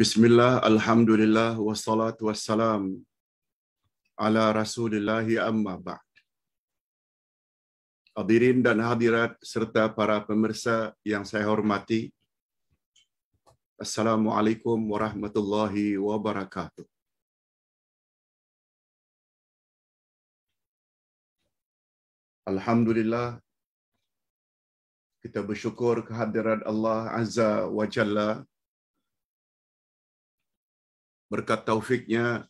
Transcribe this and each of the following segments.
Bismillah, Alhamdulillah, wassalatu wassalam ala rasulillahi amma ba'd. Hadirin dan hadirat serta para pemirsa yang saya hormati, Assalamualaikum warahmatullahi wabarakatuh. Alhamdulillah, kita bersyukur kehadiran Allah Azza wa Jalla berkat taufiknya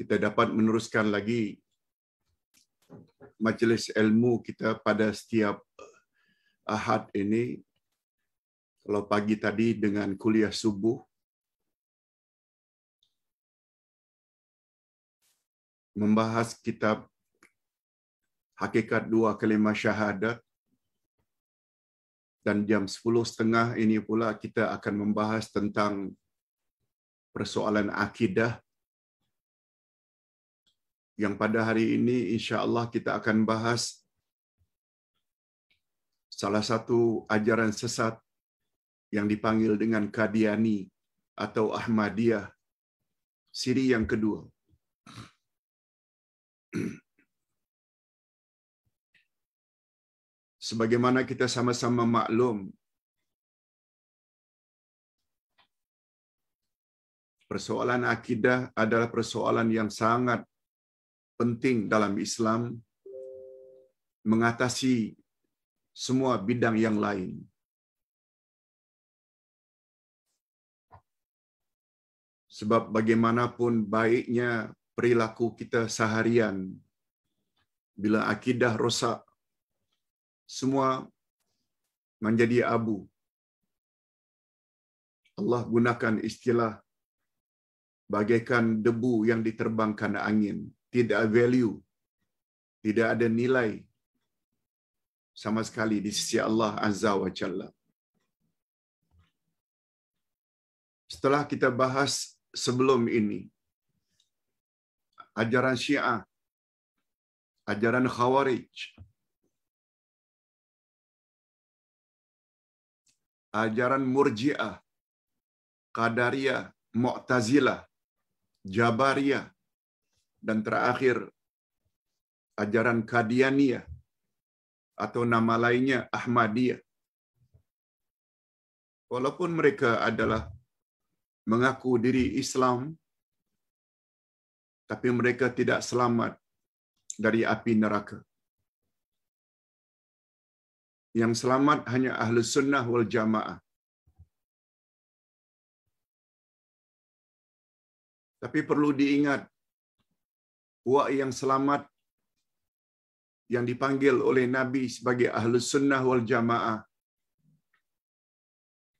kita dapat meneruskan lagi majelis ilmu kita pada setiap eh, Ahad ini. Kalau pagi tadi dengan kuliah subuh membahas kitab Hakikat Dua Kalimah Syahadat dan jam 10.30 ini pula kita akan membahas tentang persoalan akidah yang pada hari ini insya Allah kita akan bahas salah satu ajaran sesat yang dipanggil dengan Kadiani atau Ahmadiyah, siri yang kedua. Sebagaimana kita sama-sama maklum, Persoalan akidah adalah persoalan yang sangat penting dalam Islam mengatasi semua bidang yang lain. Sebab bagaimanapun baiknya perilaku kita seharian, bila akidah rosak, semua menjadi abu. Allah gunakan istilah bagaikan debu yang diterbangkan angin, tidak value, tidak ada nilai sama sekali di sisi Allah Azza wa Jalla. Setelah kita bahas sebelum ini, ajaran Syiah, ajaran Khawarij, ajaran Murji'ah, Qadariyah, Mu'tazilah, Jabaria dan terakhir ajaran Kadiania atau nama lainnya Ahmadiyah. Walaupun mereka adalah mengaku diri Islam, tapi mereka tidak selamat dari api neraka. Yang selamat hanya ahlu sunnah wal jamaah. Tapi perlu diingat, uak yang selamat yang dipanggil oleh Nabi sebagai Ahlus Sunnah wal Jamaah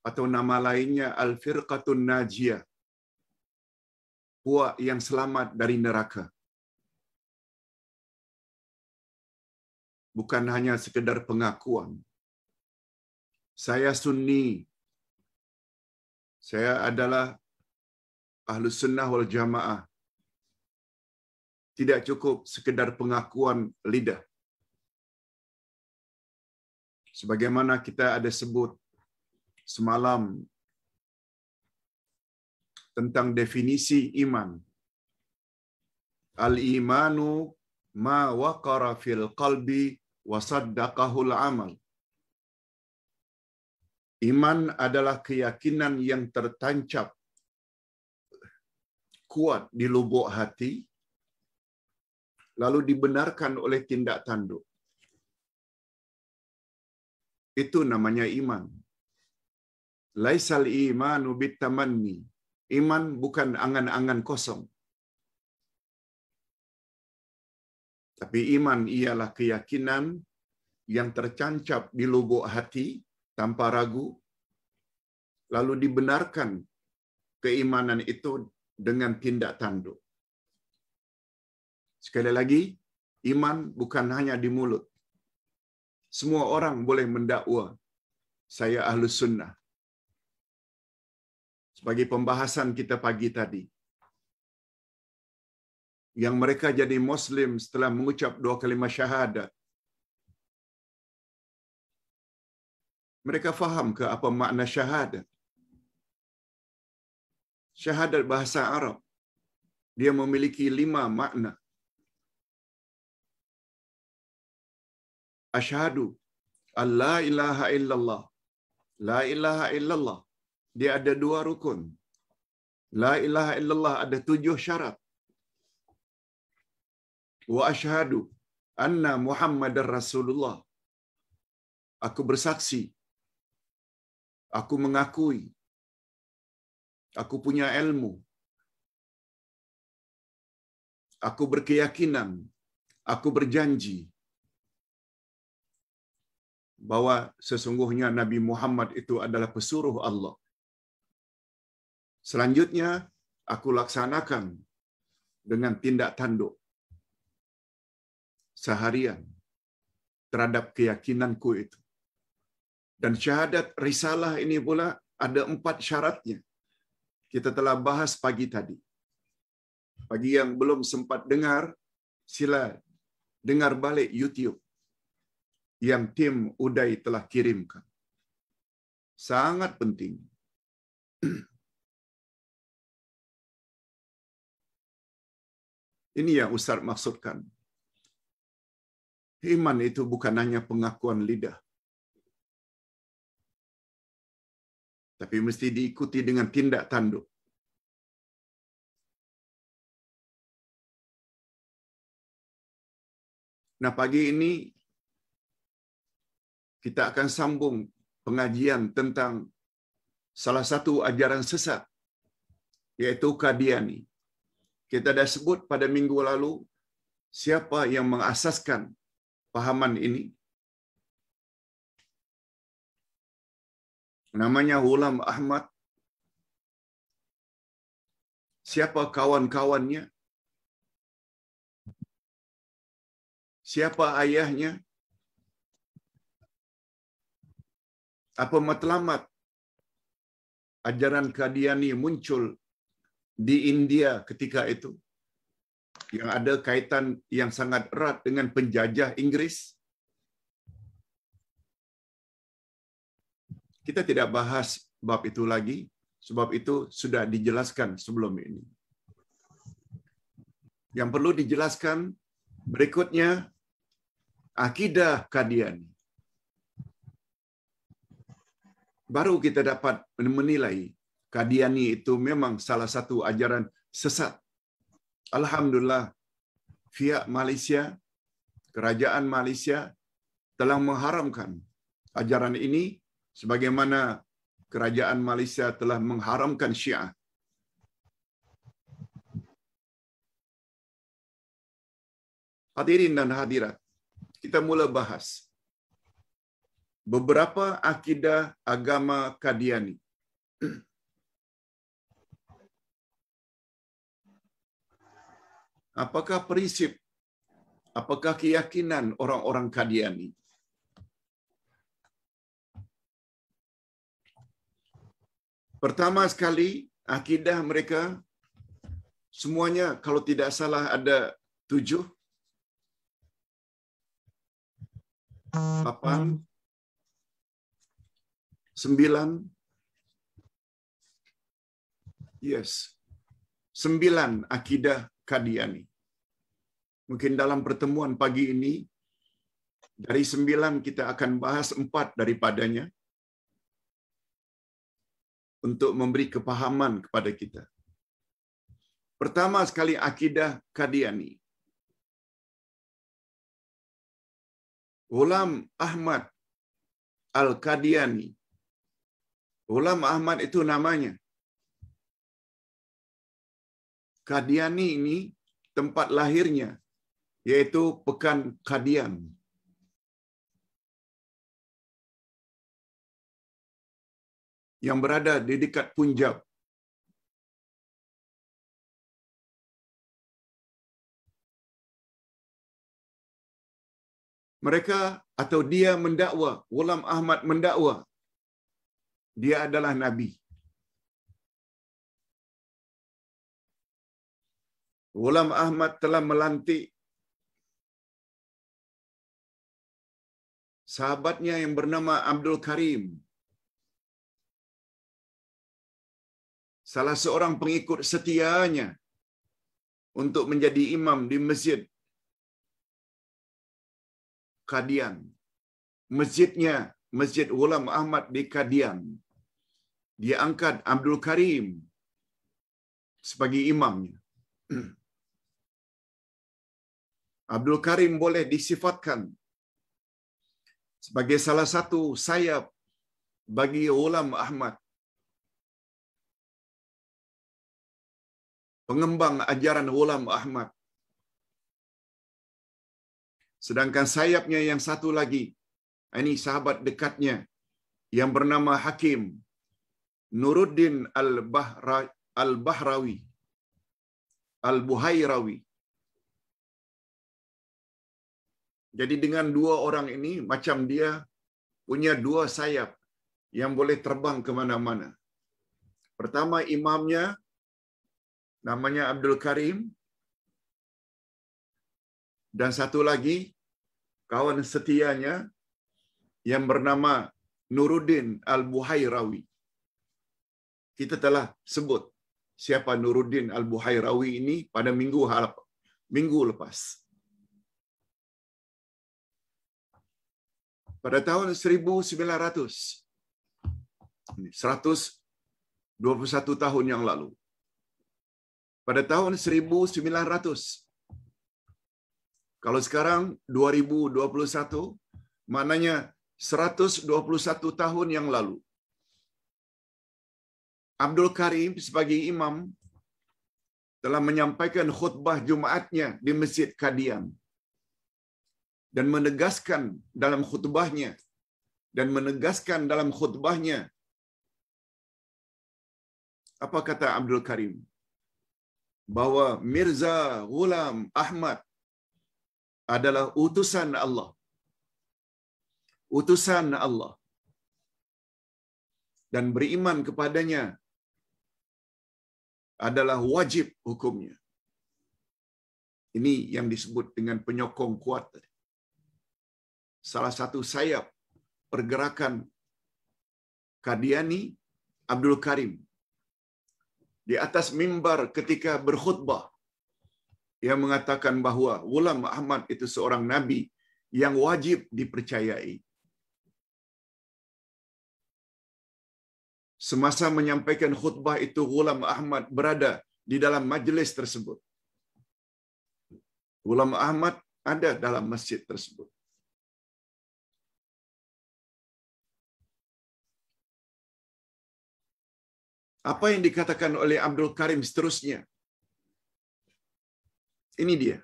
atau nama lainnya Al-Firqatun Najiyah. puak yang selamat dari neraka. Bukan hanya sekedar pengakuan. Saya sunni. Saya adalah Ahlus Sunnah wal Jamaah tidak cukup sekedar pengakuan lidah. Sebagaimana kita ada sebut semalam tentang definisi iman. Al-imanu ma waqara fil qalbi wasaddaqahul amal. Iman adalah keyakinan yang tertancap kuat di lubuk hati, lalu dibenarkan oleh tindak tanduk. Itu namanya iman. Laisal imanu bitamanni. Iman bukan angan-angan kosong. Tapi iman ialah keyakinan yang tercancap di lubuk hati tanpa ragu, lalu dibenarkan keimanan itu dengan tindak tanduk. Sekali lagi, iman bukan hanya di mulut. Semua orang boleh mendakwa saya ahlu sunnah. Sebagai pembahasan kita pagi tadi, yang mereka jadi Muslim setelah mengucap dua kalimat syahadat, mereka faham ke apa makna syahadat? syahadat bahasa Arab dia memiliki lima makna. Ashadu, Allah ilaha illallah. La ilaha illallah. Dia ada dua rukun. La ilaha illallah ada tujuh syarat. Wa ashadu anna Muhammadar Rasulullah. Aku bersaksi. Aku mengakui Aku punya ilmu. Aku berkeyakinan, aku berjanji bahwa sesungguhnya Nabi Muhammad itu adalah pesuruh Allah. Selanjutnya, aku laksanakan dengan tindak tanduk seharian terhadap keyakinanku itu. Dan syahadat risalah ini pula ada empat syaratnya kita telah bahas pagi tadi. Bagi yang belum sempat dengar, sila dengar balik YouTube yang tim Uday telah kirimkan. Sangat penting. Ini yang Ustaz maksudkan. Iman itu bukan hanya pengakuan lidah. tapi mesti diikuti dengan tindak tanduk. Nah, pagi ini kita akan sambung pengajian tentang salah satu ajaran sesat, yaitu Kadiani. Kita dah sebut pada minggu lalu siapa yang mengasaskan pahaman ini, namanya Hulam Ahmad. Siapa kawan-kawannya? Siapa ayahnya? Apa matlamat ajaran Kadiani muncul di India ketika itu? Yang ada kaitan yang sangat erat dengan penjajah Inggris. Kita tidak bahas bab itu lagi, sebab itu sudah dijelaskan sebelum ini. Yang perlu dijelaskan berikutnya, akidah Kadiani. Baru kita dapat menilai Kadiani itu memang salah satu ajaran sesat. Alhamdulillah, pihak Malaysia, kerajaan Malaysia telah mengharamkan ajaran ini Sebagaimana kerajaan Malaysia telah mengharamkan syiah. Hadirin dan hadirat, kita mula bahas beberapa akidah agama Kadiani. Apakah prinsip, apakah keyakinan orang-orang Kadiani? Pertama sekali, akidah mereka semuanya kalau tidak salah ada tujuh. Papan. sembilan, yes, sembilan akidah Kadiani. Mungkin dalam pertemuan pagi ini, dari sembilan kita akan bahas empat daripadanya, untuk memberi kepahaman kepada kita. Pertama sekali akidah Kadiani. Ulam Ahmad Al-Kadiani. Ulam Ahmad itu namanya. Kadiani ini tempat lahirnya, yaitu Pekan Kadian. yang berada di dekat Punjab. Mereka atau dia mendakwa, Ulam Ahmad mendakwa, dia adalah Nabi. Ulam Ahmad telah melantik sahabatnya yang bernama Abdul Karim salah seorang pengikut setianya untuk menjadi imam di masjid Kadian. Masjidnya Masjid Ulam Ahmad di Kadian. Dia angkat Abdul Karim sebagai imamnya. Abdul Karim boleh disifatkan sebagai salah satu sayap bagi ulam Ahmad pengembang ajaran ulama Ahmad. Sedangkan sayapnya yang satu lagi, ini sahabat dekatnya yang bernama Hakim Nuruddin Al-Bahra, Al-Bahrawi, Al-Buhairawi. Jadi dengan dua orang ini macam dia punya dua sayap yang boleh terbang ke mana-mana. Pertama imamnya namanya Abdul Karim. Dan satu lagi kawan setianya yang bernama Nuruddin Al-Buhairawi. Kita telah sebut siapa Nuruddin Al-Buhairawi ini pada minggu harap, minggu lepas. Pada tahun 1900, 121 tahun yang lalu, pada tahun 1900. Kalau sekarang 2021, maknanya 121 tahun yang lalu. Abdul Karim sebagai imam telah menyampaikan khutbah Jumatnya di Masjid Kadian dan menegaskan dalam khutbahnya dan menegaskan dalam khutbahnya apa kata Abdul Karim? bahwa Mirza Ghulam Ahmad adalah utusan Allah. Utusan Allah. Dan beriman kepadanya adalah wajib hukumnya. Ini yang disebut dengan penyokong kuat Salah satu sayap pergerakan Kadiani Abdul Karim di atas mimbar ketika berkhutbah yang mengatakan bahawa Ghulam Ahmad itu seorang nabi yang wajib dipercayai. Semasa menyampaikan khutbah itu Ghulam Ahmad berada di dalam majlis tersebut. Ghulam Ahmad ada dalam masjid tersebut. Apa yang dikatakan oleh Abdul Karim seterusnya? Ini dia.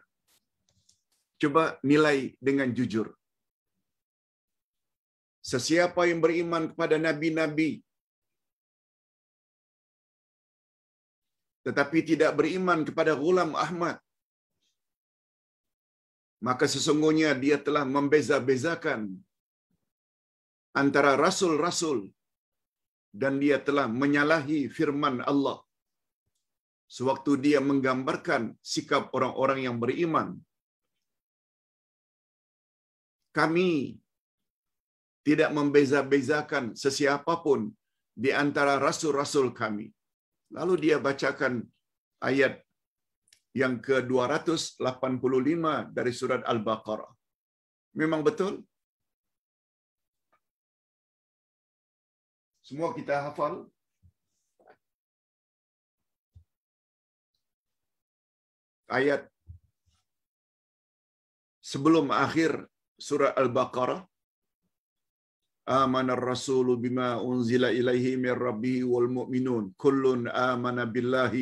Coba nilai dengan jujur. Sesiapa yang beriman kepada nabi-nabi tetapi tidak beriman kepada Ghulam Ahmad maka sesungguhnya dia telah membeza-bezakan antara rasul-rasul dan dia telah menyalahi firman Allah sewaktu dia menggambarkan sikap orang-orang yang beriman. Kami tidak membeza-bezakan pun di antara rasul-rasul kami. Lalu dia bacakan ayat yang ke-285 dari surat Al-Baqarah. Memang betul Semua kita hafal. Ayat sebelum akhir surah Al-Baqarah آمن الرسول بما أنزل إليه من ربه والمؤمنون كل آمن بالله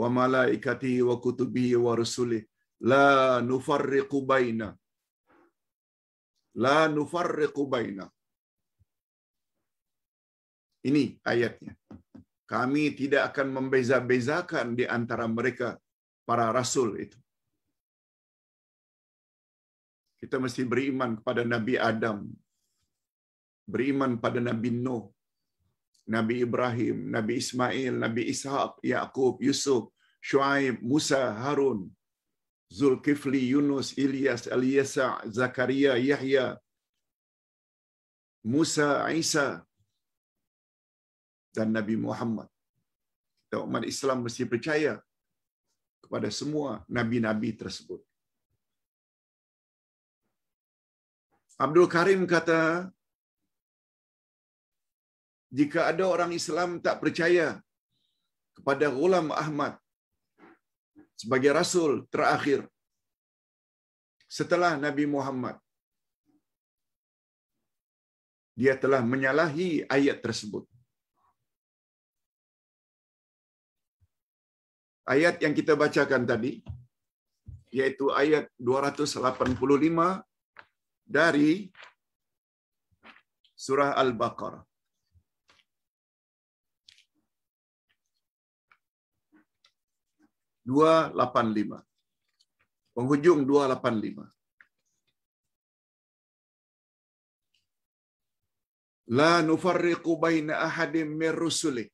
وملائكته وكتبه ورسله لا نفرق بين لا نفرق بين ini ayatnya. Kami tidak akan membeza-bezakan di antara mereka para rasul itu. Kita mesti beriman kepada Nabi Adam, beriman pada Nabi Nuh, Nabi Ibrahim, Nabi Ismail, Nabi Ishak, Yakub, Yusuf, Shuaib, Musa, Harun, Zulkifli, Yunus, Ilyas, Eliyasa, Zakaria, Yahya, Musa, Isa, dan Nabi Muhammad. Kita umat Islam mesti percaya kepada semua Nabi-Nabi tersebut. Abdul Karim kata, jika ada orang Islam tak percaya kepada Ghulam Ahmad sebagai Rasul terakhir setelah Nabi Muhammad, dia telah menyalahi ayat tersebut. ayat yang kita bacakan tadi yaitu ayat 285 dari surah Al-Baqarah. Dua delapan lima, penghujung dua delapan lima. La nufarriqu baina ahadim min rusulih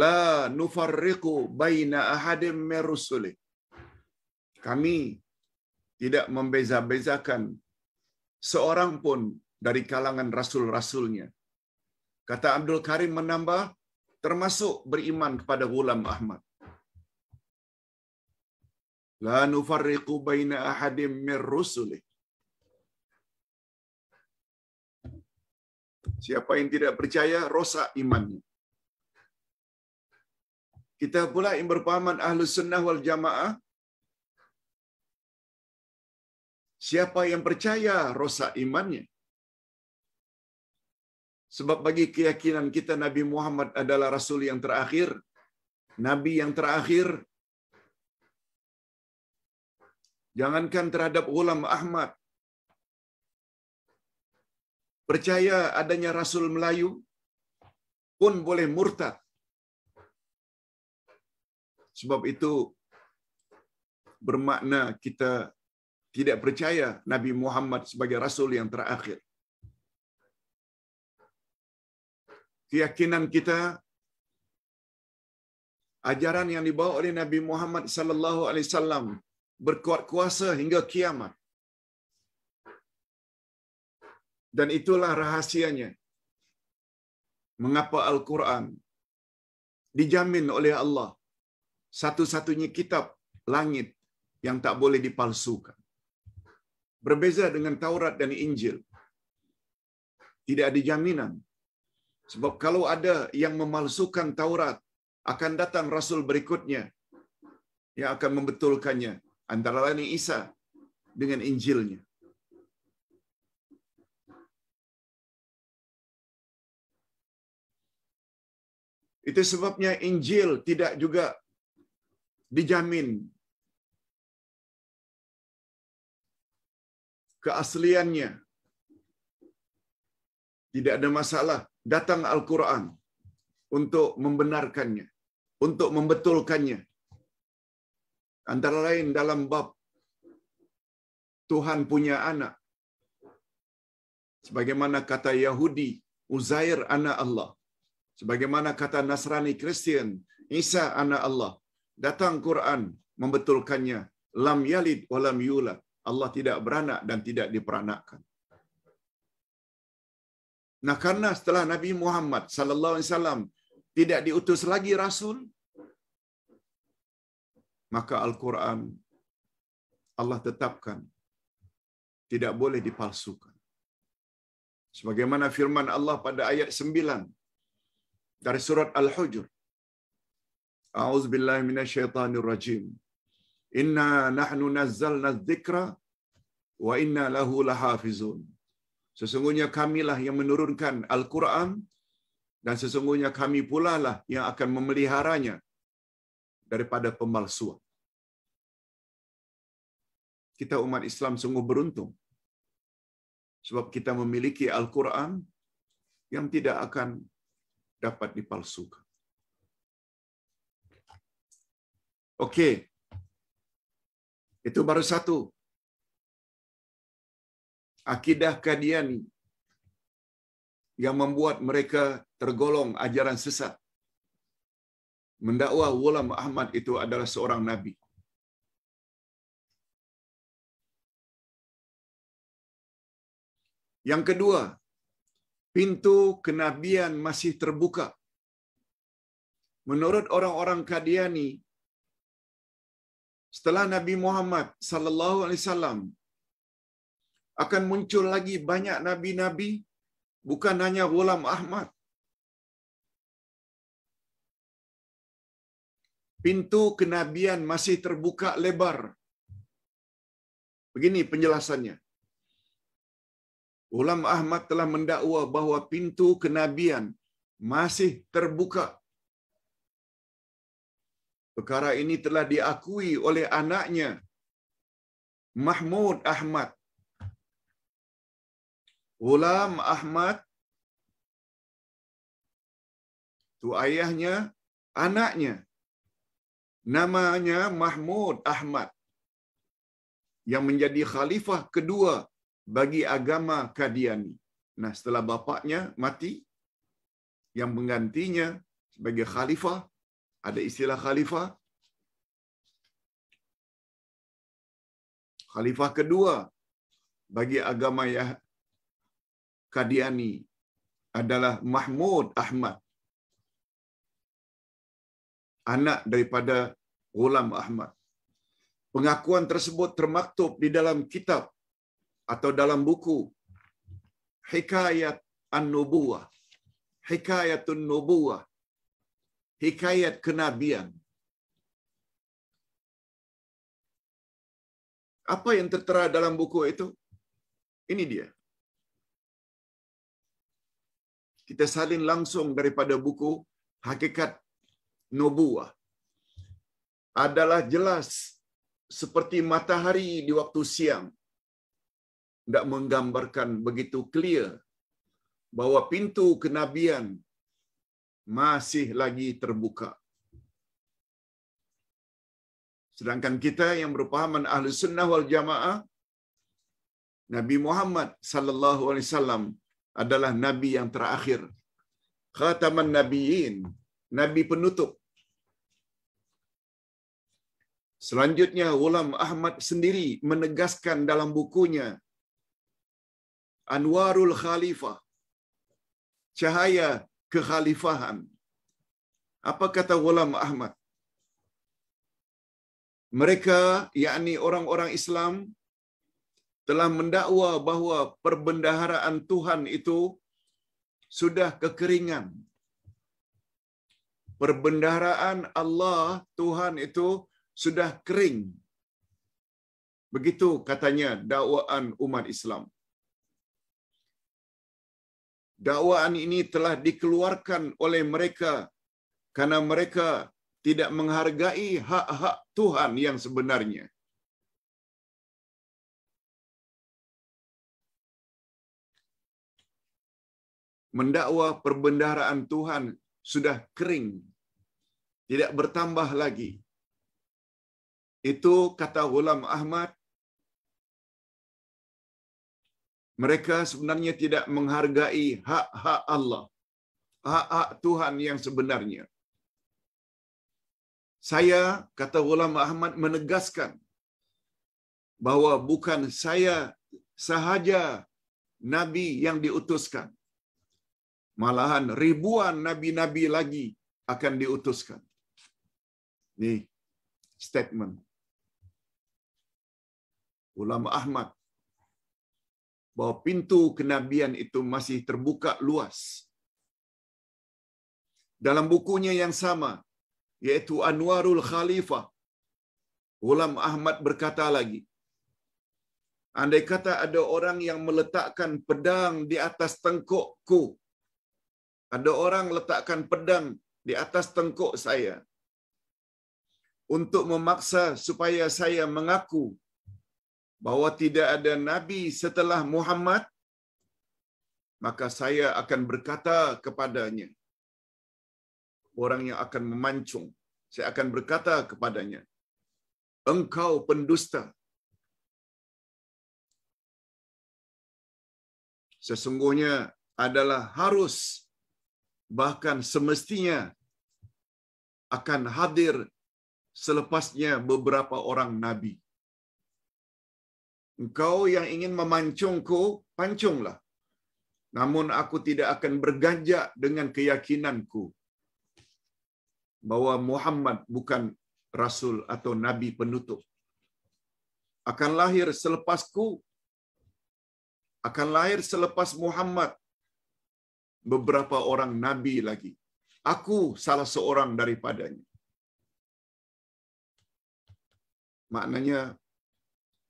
la nufarriqu baina ahadim merusuli. Kami tidak membeza-bezakan seorang pun dari kalangan rasul-rasulnya. Kata Abdul Karim menambah, termasuk beriman kepada Ghulam Ahmad. La nufarriqu baina ahadim min rusulih. Siapa yang tidak percaya, rosak imannya. Kita pula yang berpahaman sunnah wal jamaah, siapa yang percaya rosak imannya. Sebab bagi keyakinan kita Nabi Muhammad adalah Rasul yang terakhir, Nabi yang terakhir. Jangankan terhadap ulama Ahmad, percaya adanya Rasul Melayu pun boleh murtad. Sebab itu bermakna kita tidak percaya Nabi Muhammad sebagai rasul yang terakhir. Keyakinan kita ajaran yang dibawa oleh Nabi Muhammad sallallahu alaihi wasallam berkuat kuasa hingga kiamat. Dan itulah rahasianya. Mengapa Al-Quran dijamin oleh Allah satu-satunya kitab langit yang tak boleh dipalsukan. Berbeza dengan Taurat dan Injil. Tidak ada jaminan. Sebab kalau ada yang memalsukan Taurat, akan datang rasul berikutnya yang akan membetulkannya. Antara lain Isa dengan Injilnya. Itu sebabnya Injil tidak juga dijamin keasliannya. Tidak ada masalah datang Al-Quran untuk membenarkannya, untuk membetulkannya. Antara lain dalam bab Tuhan punya anak. Sebagaimana kata Yahudi, Uzair anak Allah. Sebagaimana kata Nasrani Kristen, Isa anak Allah. datang Quran membetulkannya lam yalid wa lam yula Allah tidak beranak dan tidak diperanakkan nah karena setelah Nabi Muhammad sallallahu alaihi wasallam tidak diutus lagi rasul maka Al-Quran Allah tetapkan tidak boleh dipalsukan sebagaimana firman Allah pada ayat 9 dari surat Al-Hujur أعوذ بالله من الشيطان الرجيم إنا نحن نزلنا الذكر wa inna lahu lahafizun. Sesungguhnya kamilah yang menurunkan Al-Quran dan sesungguhnya kami pula lah yang akan memeliharanya daripada pemalsuan. Kita umat Islam sungguh beruntung sebab kita memiliki Al-Quran yang tidak akan dapat dipalsukan. Okey. Itu baru satu. Akidah Kadiani yang membuat mereka tergolong ajaran sesat. Mendakwa Ghulam Ahmad itu adalah seorang nabi. Yang kedua, pintu kenabian masih terbuka. Menurut orang-orang Kadiani, setelah Nabi Muhammad sallallahu alaihi wasallam akan muncul lagi banyak nabi-nabi bukan hanya Ghulam Ahmad pintu kenabian masih terbuka lebar begini penjelasannya Ghulam Ahmad telah mendakwa bahawa pintu kenabian masih terbuka perkara ini telah diakui oleh anaknya Mahmud Ahmad Ulam Ahmad tu ayahnya anaknya namanya Mahmud Ahmad yang menjadi khalifah kedua bagi agama Kadiani. Nah, setelah bapaknya mati yang menggantinya sebagai khalifah Ada istilah khalifah. Khalifah kedua bagi agama ya Kadiani adalah Mahmud Ahmad. Anak daripada Ulam Ahmad. Pengakuan tersebut termaktub di dalam kitab atau dalam buku Hikayat An-Nubuwah. Hikayatun Nubuwah hikayat kenabian. Apa yang tertera dalam buku itu? Ini dia. Kita salin langsung daripada buku Hakikat Nubuah. Adalah jelas seperti matahari di waktu siang. Tidak menggambarkan begitu clear bahwa pintu kenabian masih lagi terbuka. Sedangkan kita yang berpahaman ahli sunnah wal jamaah, Nabi Muhammad sallallahu alaihi wasallam adalah nabi yang terakhir. Khataman nabiyyin, nabi penutup. Selanjutnya Ulam Ahmad sendiri menegaskan dalam bukunya Anwarul Khalifah cahaya kekhalifahan. Apa kata ulama Ahmad? Mereka, yakni orang-orang Islam, telah mendakwa bahawa perbendaharaan Tuhan itu sudah kekeringan. Perbendaharaan Allah, Tuhan itu sudah kering. Begitu katanya dakwaan umat Islam. dakwaan ini telah dikeluarkan oleh mereka karena mereka tidak menghargai hak-hak Tuhan yang sebenarnya. Mendakwa perbendaharaan Tuhan sudah kering, tidak bertambah lagi. Itu kata Ghulam Ahmad mereka sebenarnya tidak menghargai hak-hak Allah, hak-hak Tuhan yang sebenarnya. Saya, kata ulama Ahmad, menegaskan bahawa bukan saya sahaja Nabi yang diutuskan. Malahan ribuan Nabi-Nabi lagi akan diutuskan. Ini statement. Ulama Ahmad bahwa pintu kenabian itu masih terbuka luas. Dalam bukunya yang sama, yaitu Anwarul Khalifah, Ulam Ahmad berkata lagi, Andai kata ada orang yang meletakkan pedang di atas tengkukku, ada orang letakkan pedang di atas tengkuk saya, untuk memaksa supaya saya mengaku bahawa tidak ada Nabi setelah Muhammad, maka saya akan berkata kepadanya, orang yang akan memancung, saya akan berkata kepadanya, engkau pendusta. Sesungguhnya adalah harus, bahkan semestinya akan hadir selepasnya beberapa orang Nabi. Engkau yang ingin memancungku, pancunglah. Namun aku tidak akan berganjak dengan keyakinanku bahwa Muhammad bukan rasul atau nabi penutup. Akan lahir selepasku, akan lahir selepas Muhammad beberapa orang nabi lagi. Aku salah seorang daripadanya. Maknanya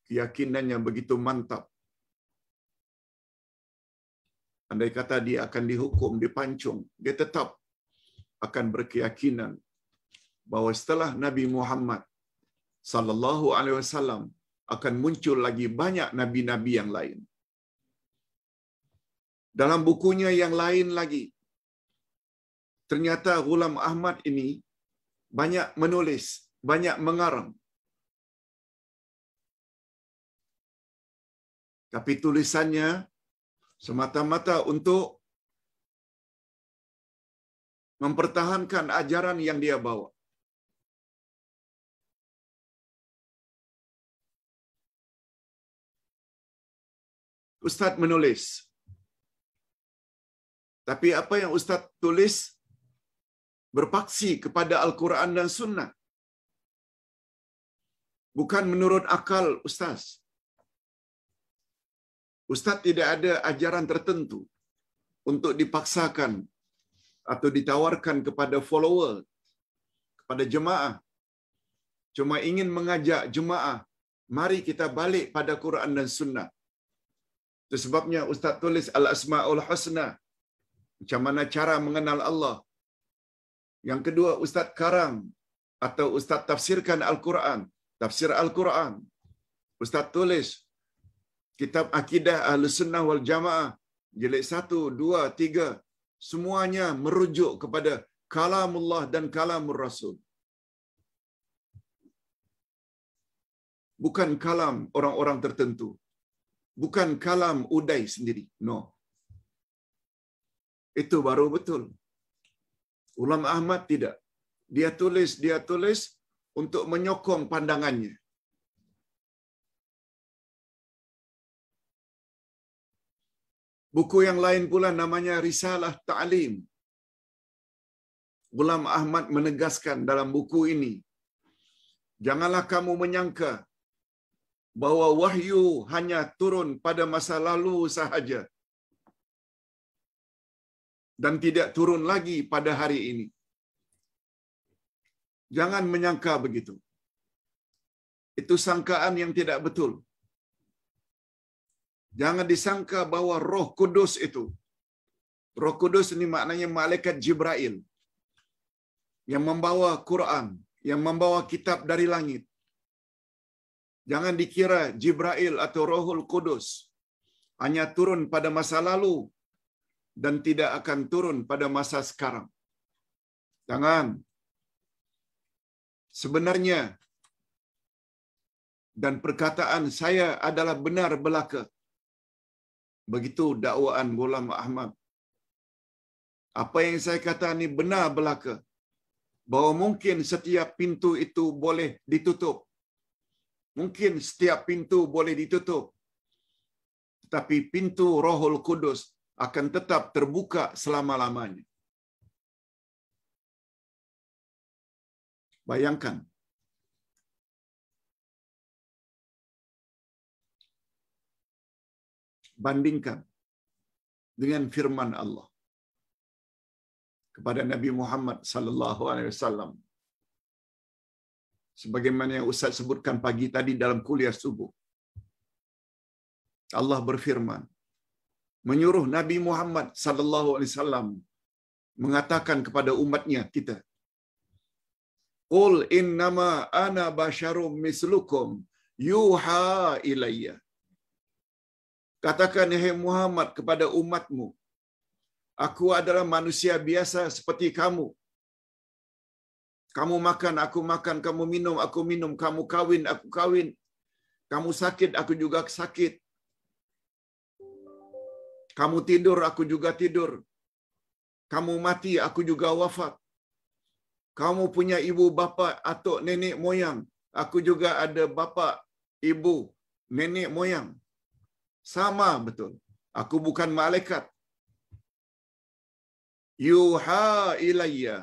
keyakinan yang begitu mantap. Andai kata dia akan dihukum, dipancung, dia tetap akan berkeyakinan bahawa setelah Nabi Muhammad sallallahu alaihi wasallam akan muncul lagi banyak nabi-nabi yang lain. Dalam bukunya yang lain lagi, ternyata Ghulam Ahmad ini banyak menulis, banyak mengarang. Tapi tulisannya semata-mata untuk mempertahankan ajaran yang dia bawa. Ustadz menulis. Tapi apa yang ustadz tulis berpaksi kepada Al-Quran dan Sunnah. Bukan menurut akal Ustaz. Ustadz tidak ada ajaran tertentu untuk dipaksakan atau ditawarkan kepada follower, kepada jemaah. Cuma ingin mengajak jemaah, mari kita balik pada Quran dan Sunnah. Itu sebabnya Ustaz tulis Al-Asma'ul Husna. Macam mana cara mengenal Allah. Yang kedua Ustaz karang atau Ustaz tafsirkan Al-Quran. Tafsir Al-Quran. Ustaz tulis kitab akidah ahli sunnah wal jamaah jilid satu dua tiga semuanya merujuk kepada kalamullah dan kalamur rasul bukan kalam orang-orang tertentu bukan kalam Uday sendiri no itu baru betul Ulam ahmad tidak dia tulis dia tulis untuk menyokong pandangannya Buku yang lain pula namanya Risalah Ta'lim. Ulam Ahmad menegaskan dalam buku ini, janganlah kamu menyangka bahwa wahyu hanya turun pada masa lalu sahaja dan tidak turun lagi pada hari ini. Jangan menyangka begitu. Itu sangkaan yang tidak betul. Jangan disangka bahwa roh kudus itu. Roh kudus ini maknanya malaikat Jibrail. Yang membawa Quran. Yang membawa kitab dari langit. Jangan dikira Jibrail atau rohul kudus. Hanya turun pada masa lalu. Dan tidak akan turun pada masa sekarang. Jangan. Sebenarnya dan perkataan saya adalah benar belaka. Begitu dakwaan Ghulam Ahmad. Apa yang saya kata ini benar belaka. Bahawa mungkin setiap pintu itu boleh ditutup. Mungkin setiap pintu boleh ditutup. Tetapi pintu rohul kudus akan tetap terbuka selama-lamanya. Bayangkan, bandingkan dengan firman Allah kepada Nabi Muhammad sallallahu alaihi wasallam sebagaimana yang ustaz sebutkan pagi tadi dalam kuliah subuh Allah berfirman menyuruh Nabi Muhammad sallallahu alaihi wasallam mengatakan kepada umatnya kita Qul innama ana basyarum mislukum yuha ilayya Katakan, hai Muhammad kepada umatmu, aku adalah manusia biasa seperti kamu. Kamu makan, aku makan, kamu minum, aku minum, kamu kawin, aku kawin. Kamu sakit, aku juga sakit. Kamu tidur, aku juga tidur. Kamu mati, aku juga wafat. Kamu punya ibu bapa, atau nenek moyang. Aku juga ada bapa, ibu, nenek moyang. Sama betul. Aku bukan malaikat. Yuha ilayya.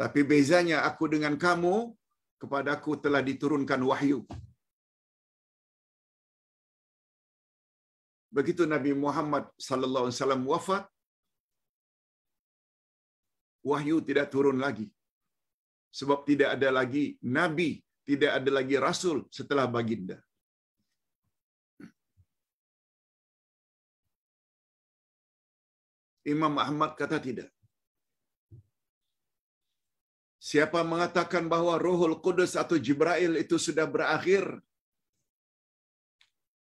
Tapi bezanya aku dengan kamu, kepadaku telah diturunkan wahyu. Begitu Nabi Muhammad sallallahu alaihi wasallam wafat, wahyu tidak turun lagi. Sebab tidak ada lagi nabi, tidak ada lagi rasul setelah baginda. Imam Ahmad kata tidak. Siapa mengatakan bahwa Ruhul Kudus atau Jibril itu sudah berakhir,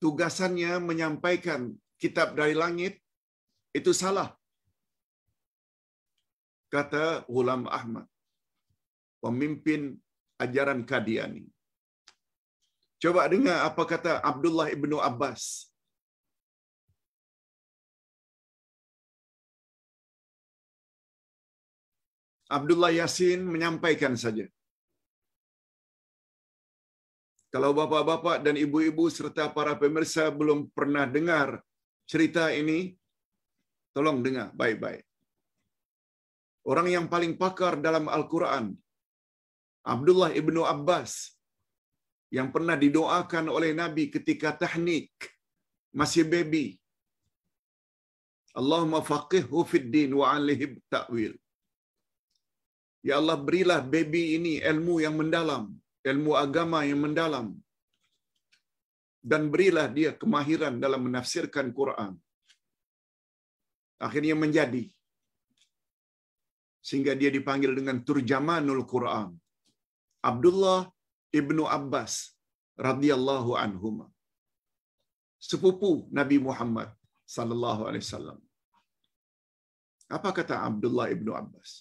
tugasannya menyampaikan kitab dari langit, itu salah. Kata Ghulam Ahmad, pemimpin ajaran Kadiani. Coba dengar apa kata Abdullah ibnu Abbas Abdullah Yasin menyampaikan saja. Kalau bapak-bapak dan ibu-ibu serta para pemirsa belum pernah dengar cerita ini, tolong dengar baik-baik. Orang yang paling pakar dalam Al-Quran, Abdullah ibnu Abbas, yang pernah didoakan oleh Nabi ketika tahnik, masih baby. Allahumma faqihhu fid din wa alihib ta'wil. Ya Allah berilah baby ini ilmu yang mendalam, ilmu agama yang mendalam. Dan berilah dia kemahiran dalam menafsirkan Quran. Akhirnya menjadi. Sehingga dia dipanggil dengan Turjamanul Quran. Abdullah ibnu Abbas radhiyallahu anhuma. Sepupu Nabi Muhammad sallallahu alaihi wasallam. Apa kata Abdullah ibnu Abbas?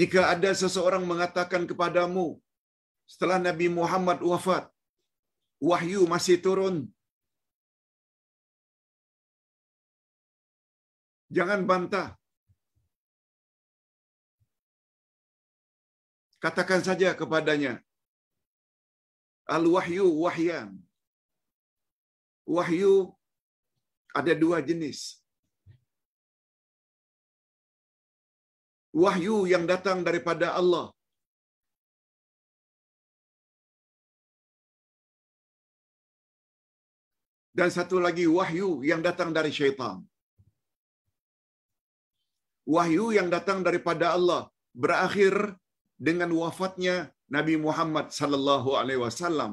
Jika ada seseorang mengatakan kepadamu setelah Nabi Muhammad wafat, wahyu masih turun. Jangan bantah. Katakan saja kepadanya, Al-wahyu wahyan. Wahyu ada dua jenis. wahyu yang datang daripada Allah. Dan satu lagi wahyu yang datang dari syaitan. Wahyu yang datang daripada Allah berakhir dengan wafatnya Nabi Muhammad sallallahu alaihi wasallam.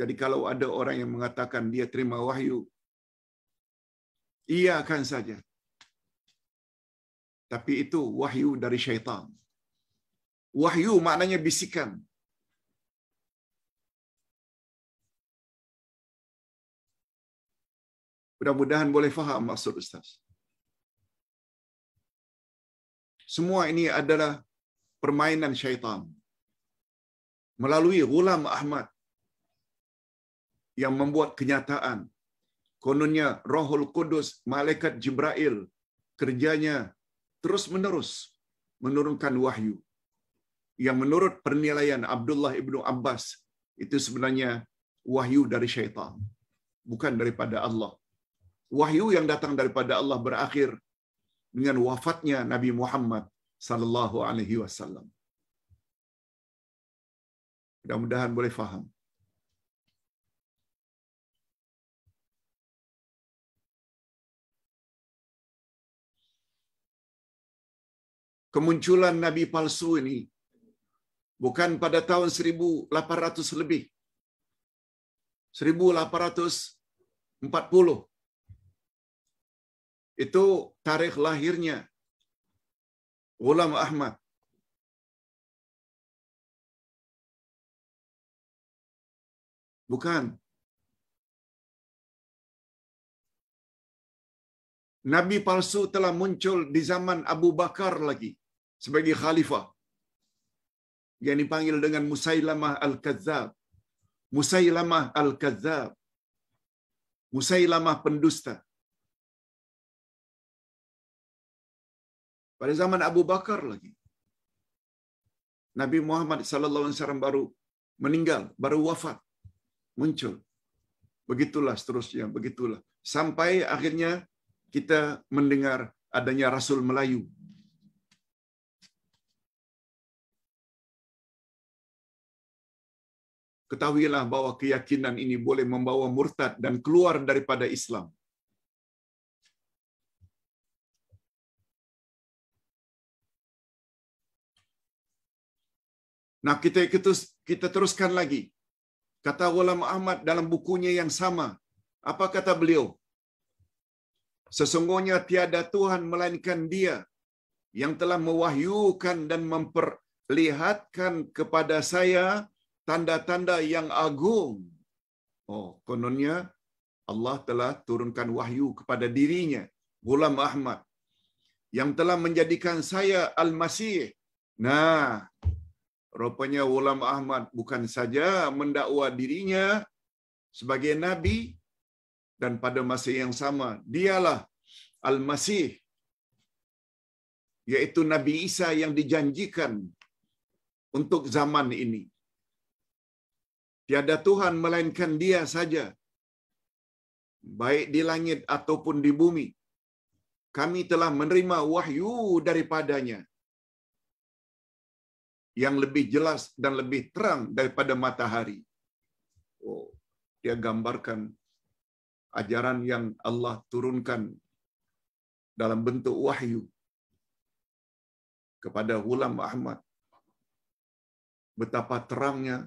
Jadi kalau ada orang yang mengatakan dia terima wahyu, iya kan saja. Tapi itu wahyu dari syaitan. Wahyu maknanya bisikan. Mudah-mudahan boleh faham maksud Ustaz. Semua ini adalah permainan syaitan. Melalui Ghulam Ahmad yang membuat kenyataan. Kononnya Rohul Kudus, Malaikat Jibrail, kerjanya terus-menerus menurunkan wahyu yang menurut penilaian Abdullah ibnu Abbas itu sebenarnya wahyu dari syaitan bukan daripada Allah wahyu yang datang daripada Allah berakhir dengan wafatnya Nabi Muhammad sallallahu alaihi wasallam mudah-mudahan boleh faham kemunculan nabi palsu ini bukan pada tahun 1800 lebih. 1840. Itu tarikh lahirnya ulama Ahmad. Bukan. Nabi palsu telah muncul di zaman Abu Bakar lagi sebagai khalifah yang dipanggil dengan Musailamah al kazab Musailamah al kazab Musailamah pendusta. Pada zaman Abu Bakar lagi. Nabi Muhammad sallallahu alaihi wasallam baru meninggal, baru wafat, muncul. Begitulah seterusnya, begitulah. Sampai akhirnya kita mendengar adanya Rasul Melayu ketahuilah bahwa keyakinan ini boleh membawa murtad dan keluar daripada Islam. Nah, kita kita, teruskan lagi. Kata Ghulam Ahmad dalam bukunya yang sama, apa kata beliau? Sesungguhnya tiada Tuhan melainkan Dia yang telah mewahyukan dan memperlihatkan kepada saya tanda-tanda yang agung. Oh, kononnya Allah telah turunkan wahyu kepada dirinya, Ghulam Ahmad, yang telah menjadikan saya Al-Masih. Nah, rupanya Ghulam Ahmad bukan saja mendakwa dirinya sebagai Nabi, dan pada masa yang sama, dialah Al-Masih, yaitu Nabi Isa yang dijanjikan untuk zaman ini. Tiada Tuhan melainkan dia saja. Baik di langit ataupun di bumi. Kami telah menerima wahyu daripadanya. Yang lebih jelas dan lebih terang daripada matahari. Oh, dia gambarkan ajaran yang Allah turunkan dalam bentuk wahyu kepada Hulam Ahmad. Betapa terangnya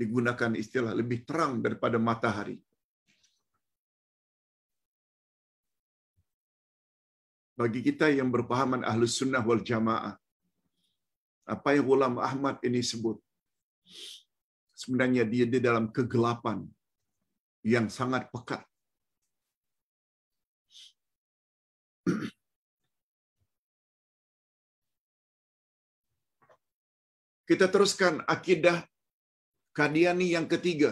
digunakan istilah lebih terang daripada matahari. Bagi kita yang berpahaman ahlus sunnah wal jamaah, apa yang ulam Ahmad ini sebut, sebenarnya dia di dalam kegelapan yang sangat pekat. Kita teruskan akidah Kadiani yang ketiga.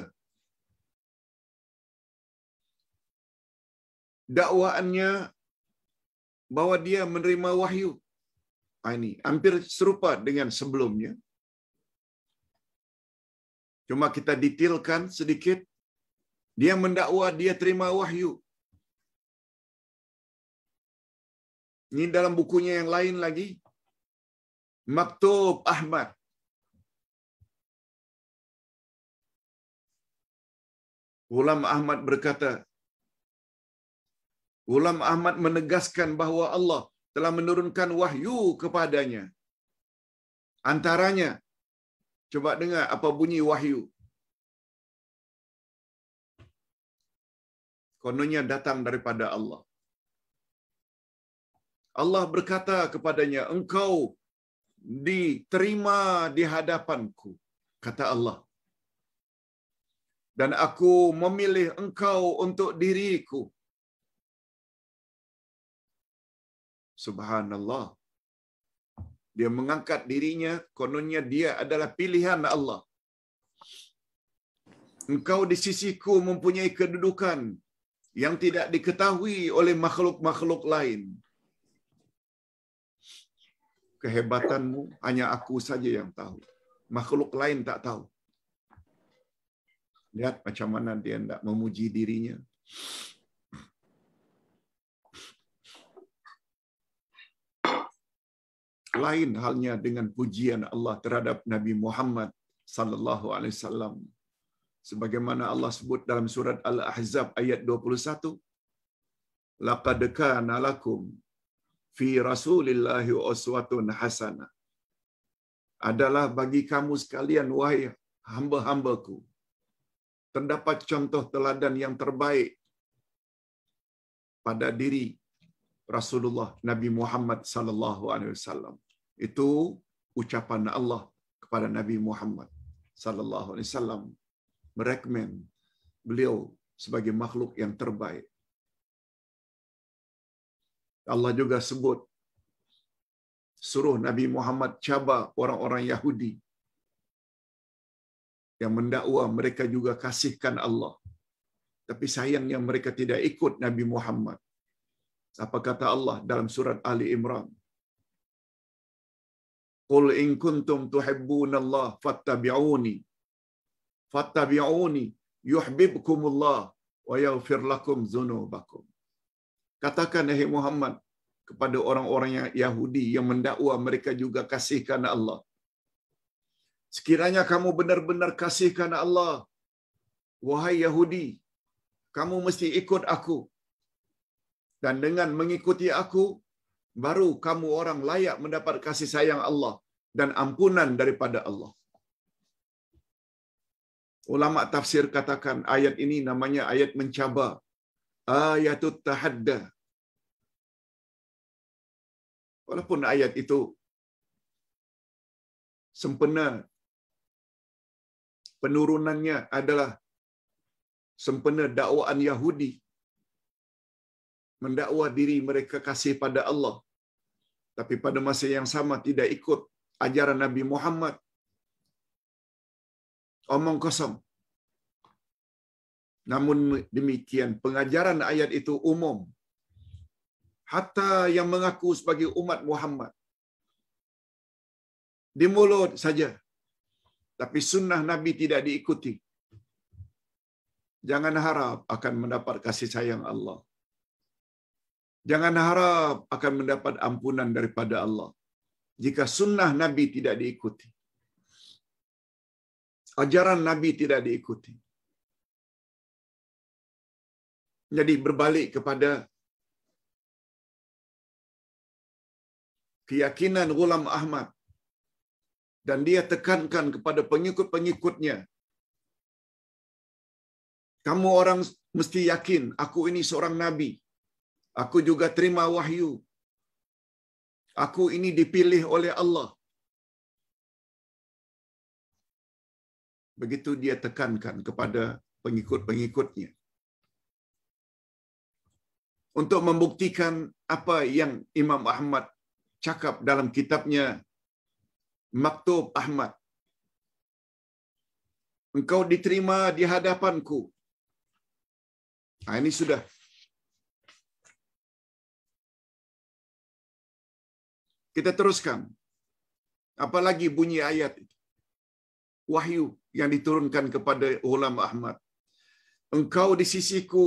Dakwaannya bahwa dia menerima wahyu. Ah, ini hampir serupa dengan sebelumnya. Cuma kita detailkan sedikit. Dia mendakwa dia terima wahyu. Ini dalam bukunya yang lain lagi. Maktub Ahmad. Ulam Ahmad berkata, Ulam Ahmad menegaskan bahawa Allah telah menurunkan wahyu kepadanya. Antaranya, coba dengar apa bunyi wahyu. Kononnya datang daripada Allah. Allah berkata kepadanya, engkau diterima di hadapanku. Kata Allah, dan aku memilih engkau untuk diriku. Subhanallah. Dia mengangkat dirinya, kononnya dia adalah pilihan Allah. Engkau di sisiku mempunyai kedudukan yang tidak diketahui oleh makhluk-makhluk lain. Kehebatanmu hanya aku saja yang tahu. Makhluk lain tak tahu. Lihat macam mana dia tidak memuji dirinya. Lain halnya dengan pujian Allah terhadap Nabi Muhammad sallallahu alaihi wasallam. Sebagaimana Allah sebut dalam surat Al-Ahzab ayat 21. Laqad kana lakum fi rasulillahi uswatun hasanah. Adalah bagi kamu sekalian wahai hamba-hambaku terdapat contoh teladan yang terbaik pada diri Rasulullah Nabi Muhammad sallallahu alaihi wasallam. Itu ucapan Allah kepada Nabi Muhammad sallallahu alaihi wasallam merekmen beliau sebagai makhluk yang terbaik. Allah juga sebut suruh Nabi Muhammad cabar orang-orang Yahudi yang mendakwa mereka juga kasihkan Allah. Tapi sayangnya mereka tidak ikut Nabi Muhammad. Apa kata Allah dalam surat Ali Imran? Qul in kuntum tuhibbun Allah fattabi'uni. Fattabi'uni yuhibbukum Allah wa yaghfir lakum dzunubakum. Katakan hai Muhammad kepada orang-orang Yahudi yang mendakwa mereka juga kasihkan Allah. Sekiranya kamu benar-benar kasihkan Allah, wahai Yahudi, kamu mesti ikut aku. Dan dengan mengikuti aku, baru kamu orang layak mendapat kasih sayang Allah dan ampunan daripada Allah. Ulama tafsir katakan ayat ini namanya ayat mencabar. Ayatul tahadda. Walaupun ayat itu sempena penurunannya adalah sempena dakwaan Yahudi mendakwa diri mereka kasih pada Allah tapi pada masa yang sama tidak ikut ajaran Nabi Muhammad omong kosong namun demikian pengajaran ayat itu umum hatta yang mengaku sebagai umat Muhammad di mulut saja tapi sunnah Nabi tidak diikuti. Jangan harap akan mendapat kasih sayang Allah. Jangan harap akan mendapat ampunan daripada Allah. Jika sunnah Nabi tidak diikuti. Ajaran Nabi tidak diikuti. Jadi berbalik kepada keyakinan Ghulam Ahmad dan dia tekankan kepada pengikut-pengikutnya kamu orang mesti yakin aku ini seorang nabi aku juga terima wahyu aku ini dipilih oleh Allah begitu dia tekankan kepada pengikut-pengikutnya untuk membuktikan apa yang Imam Ahmad cakap dalam kitabnya maktub Ahmad. Engkau diterima di hadapanku. Nah, ini sudah. Kita teruskan. Apalagi bunyi ayat Wahyu yang diturunkan kepada ulama Ahmad. Engkau di sisiku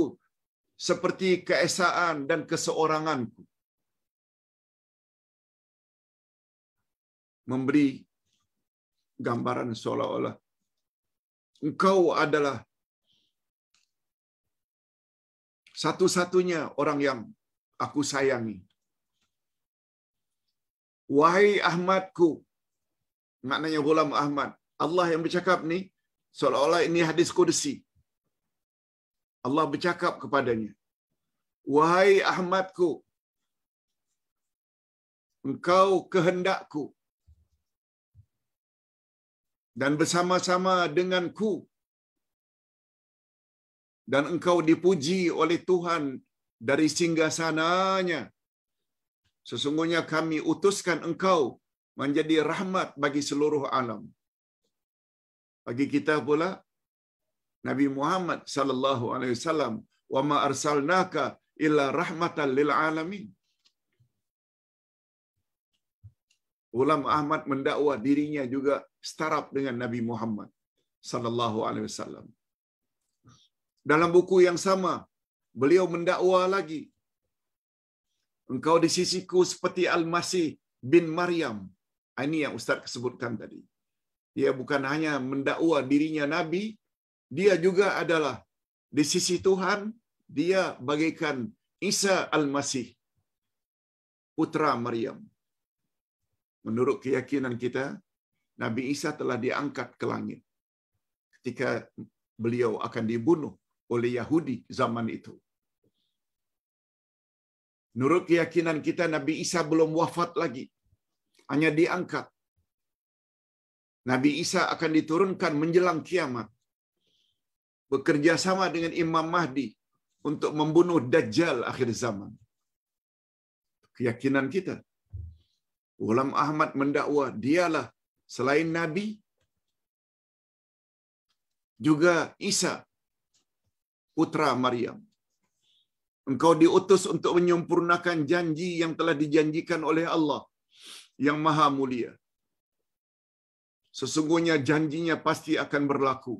seperti keesaan dan keseoranganku. memberi gambaran seolah-olah engkau adalah satu-satunya orang yang aku sayangi. Wahai Ahmadku, maknanya Ghulam Ahmad, Allah yang bercakap ni seolah-olah ini hadis kudusi. Allah bercakap kepadanya. Wahai Ahmadku, engkau kehendakku, dan bersama-sama denganku dan engkau dipuji oleh Tuhan dari singgah sananya. Sesungguhnya kami utuskan engkau menjadi rahmat bagi seluruh alam. Bagi kita pula Nabi Muhammad sallallahu alaihi wasallam wa ma arsalnaka illa rahmatan lil alamin. Ulama Ahmad mendakwa dirinya juga setaraf dengan Nabi Muhammad sallallahu alaihi wasallam. Dalam buku yang sama, beliau mendakwa lagi. Engkau di sisiku seperti Al-Masih bin Maryam. Ah, ini yang Ustaz sebutkan tadi. Dia bukan hanya mendakwa dirinya Nabi, dia juga adalah di sisi Tuhan, dia bagaikan Isa Al-Masih, putra Maryam menurut keyakinan kita, Nabi Isa telah diangkat ke langit ketika beliau akan dibunuh oleh Yahudi zaman itu. Menurut keyakinan kita, Nabi Isa belum wafat lagi, hanya diangkat. Nabi Isa akan diturunkan menjelang kiamat, bekerja sama dengan Imam Mahdi untuk membunuh Dajjal akhir zaman. Keyakinan kita. Ulama Ahmad mendakwa dialah selain Nabi juga Isa putra Maryam. Engkau diutus untuk menyempurnakan janji yang telah dijanjikan oleh Allah yang maha mulia. Sesungguhnya janjinya pasti akan berlaku.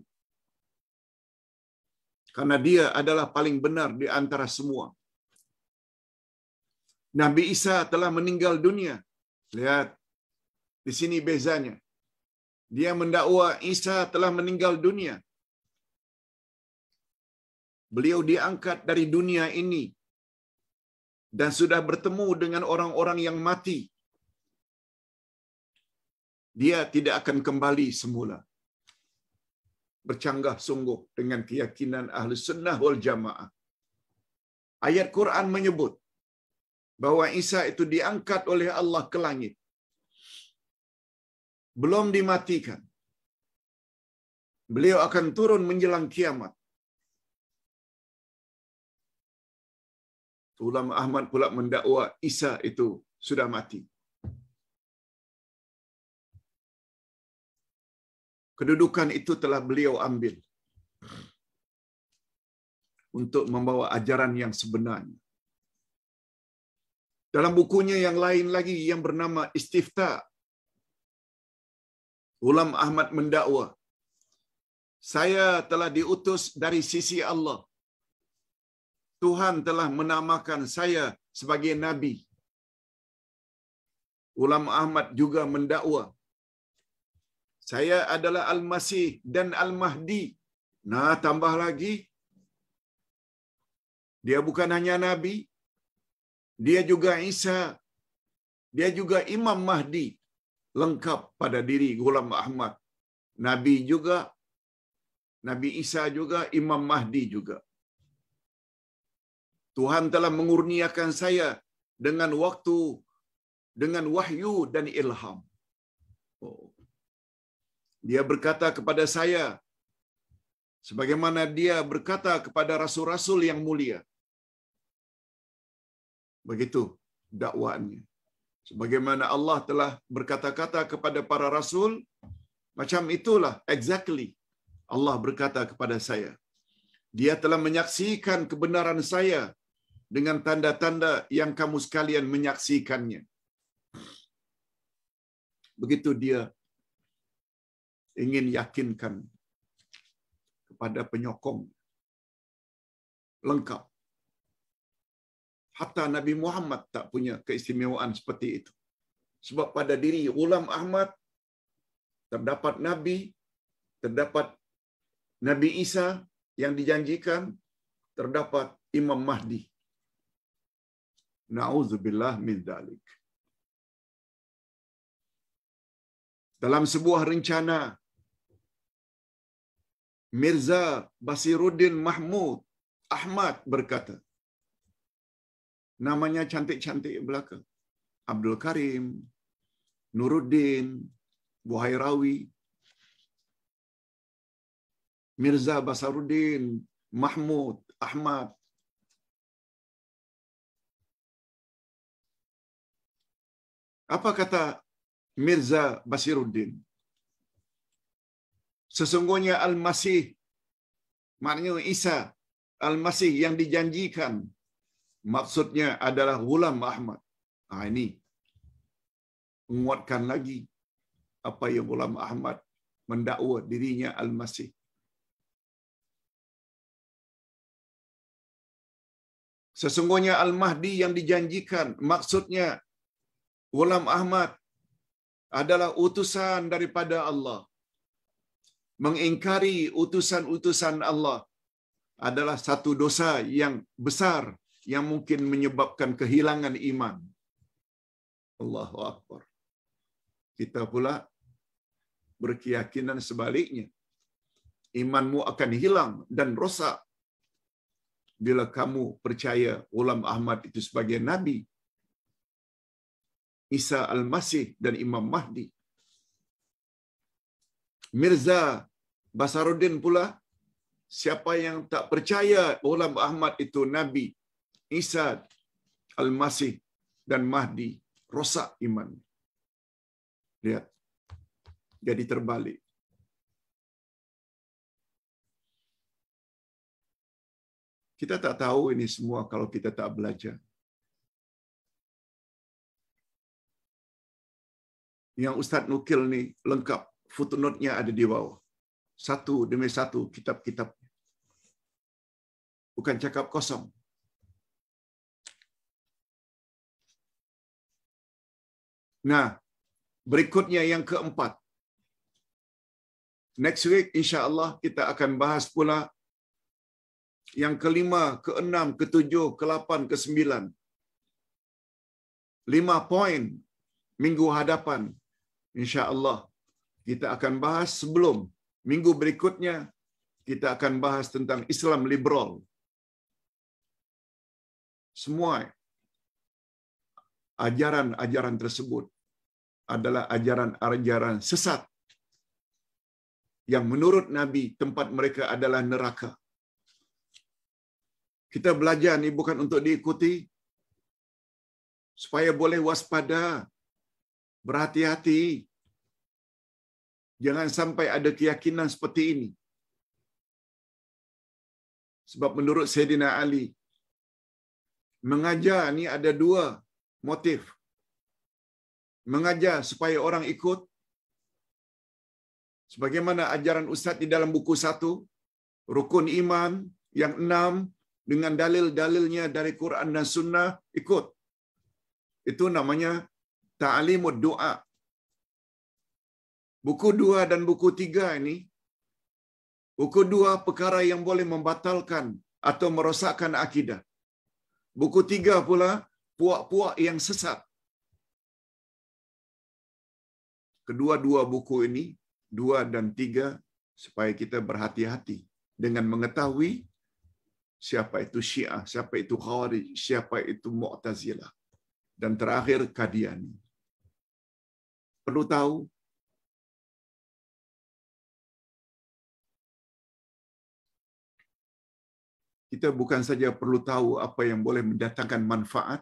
Karena dia adalah paling benar di antara semua. Nabi Isa telah meninggal dunia Lihat, di sini bezanya. Dia mendakwa Isa telah meninggal dunia. Beliau diangkat dari dunia ini dan sudah bertemu dengan orang-orang yang mati. Dia tidak akan kembali semula. Bercanggah sungguh dengan keyakinan ahli sunnah wal jamaah. Ayat Quran menyebut, bahwa Isa itu diangkat oleh Allah ke langit. Belum dimatikan. Beliau akan turun menjelang kiamat. Ulama Ahmad pula mendakwa Isa itu sudah mati. Kedudukan itu telah beliau ambil untuk membawa ajaran yang sebenarnya. dalam bukunya yang lain lagi yang bernama Istifta. Ulam Ahmad mendakwa, saya telah diutus dari sisi Allah. Tuhan telah menamakan saya sebagai Nabi. Ulam Ahmad juga mendakwa, saya adalah Al-Masih dan Al-Mahdi. Nah, tambah lagi, dia bukan hanya Nabi, Dia juga Isa. Dia juga Imam Mahdi. Lengkap pada diri Ghulam Ahmad. Nabi juga, Nabi Isa juga, Imam Mahdi juga. Tuhan telah mengurniakan saya dengan waktu, dengan wahyu dan ilham. Oh. Dia berkata kepada saya, sebagaimana dia berkata kepada rasul-rasul yang mulia, Begitu dakwaannya. Sebagaimana Allah telah berkata-kata kepada para rasul, macam itulah exactly Allah berkata kepada saya. Dia telah menyaksikan kebenaran saya dengan tanda-tanda yang kamu sekalian menyaksikannya. Begitu dia ingin yakinkan kepada penyokong lengkap Hatta Nabi Muhammad tak punya keistimewaan seperti itu. Sebab pada diri Ulam Ahmad, terdapat Nabi, terdapat Nabi Isa yang dijanjikan, terdapat Imam Mahdi. Na'udzubillah min dalik. Dalam sebuah rencana, Mirza Basiruddin Mahmud Ahmad berkata, namanya cantik-cantik belaka. Abdul Karim, Nuruddin, Buhairawi, Mirza Basaruddin, Mahmud, Ahmad. Apa kata Mirza Basiruddin? Sesungguhnya Al-Masih, maknanya Isa, Al-Masih yang dijanjikan maksudnya adalah Ghulam Ahmad. Nah, ini menguatkan lagi apa yang Ghulam Ahmad mendakwa dirinya Al-Masih. Sesungguhnya Al-Mahdi yang dijanjikan, maksudnya Ghulam Ahmad adalah utusan daripada Allah. Mengingkari utusan-utusan Allah adalah satu dosa yang besar yang mungkin menyebabkan kehilangan iman. Allahu Akbar. Kita pula berkeyakinan sebaliknya. Imanmu akan hilang dan rosak bila kamu percaya ulam Ahmad itu sebagai Nabi. Isa Al-Masih dan Imam Mahdi. Mirza Basaruddin pula, siapa yang tak percaya ulam Ahmad itu Nabi, Isa Al-Masih dan Mahdi rosak iman. Lihat. Jadi terbalik. Kita tak tahu ini semua kalau kita tak belajar. Yang Ustadz Nukil nih lengkap. Footnote-nya ada di bawah. Satu demi satu kitab-kitabnya. Bukan cakap kosong. Nah, berikutnya yang keempat. Next week insya-Allah kita akan bahas pula yang kelima, keenam, ketujuh, kelapan, kesembilan. Lima poin minggu hadapan. Insya-Allah kita akan bahas sebelum minggu berikutnya kita akan bahas tentang Islam liberal. Semua ajaran-ajaran tersebut adalah ajaran-ajaran sesat yang menurut Nabi tempat mereka adalah neraka. Kita belajar ni bukan untuk diikuti, supaya boleh waspada, berhati-hati. Jangan sampai ada keyakinan seperti ini. Sebab menurut Sayyidina Ali, mengajar ni ada dua motif mengajar supaya orang ikut sebagaimana ajaran ustaz di dalam buku satu rukun iman yang enam dengan dalil-dalilnya dari Quran dan Sunnah ikut itu namanya ta'limud doa buku dua dan buku tiga ini buku dua perkara yang boleh membatalkan atau merosakkan akidah buku tiga pula puak-puak yang sesat. Kedua-dua buku ini, dua dan tiga, supaya kita berhati-hati dengan mengetahui siapa itu Syiah, siapa itu Khawarij, siapa itu Mu'tazilah. Dan terakhir Kadiani. Perlu tahu kita bukan saja perlu tahu apa yang boleh mendatangkan manfaat,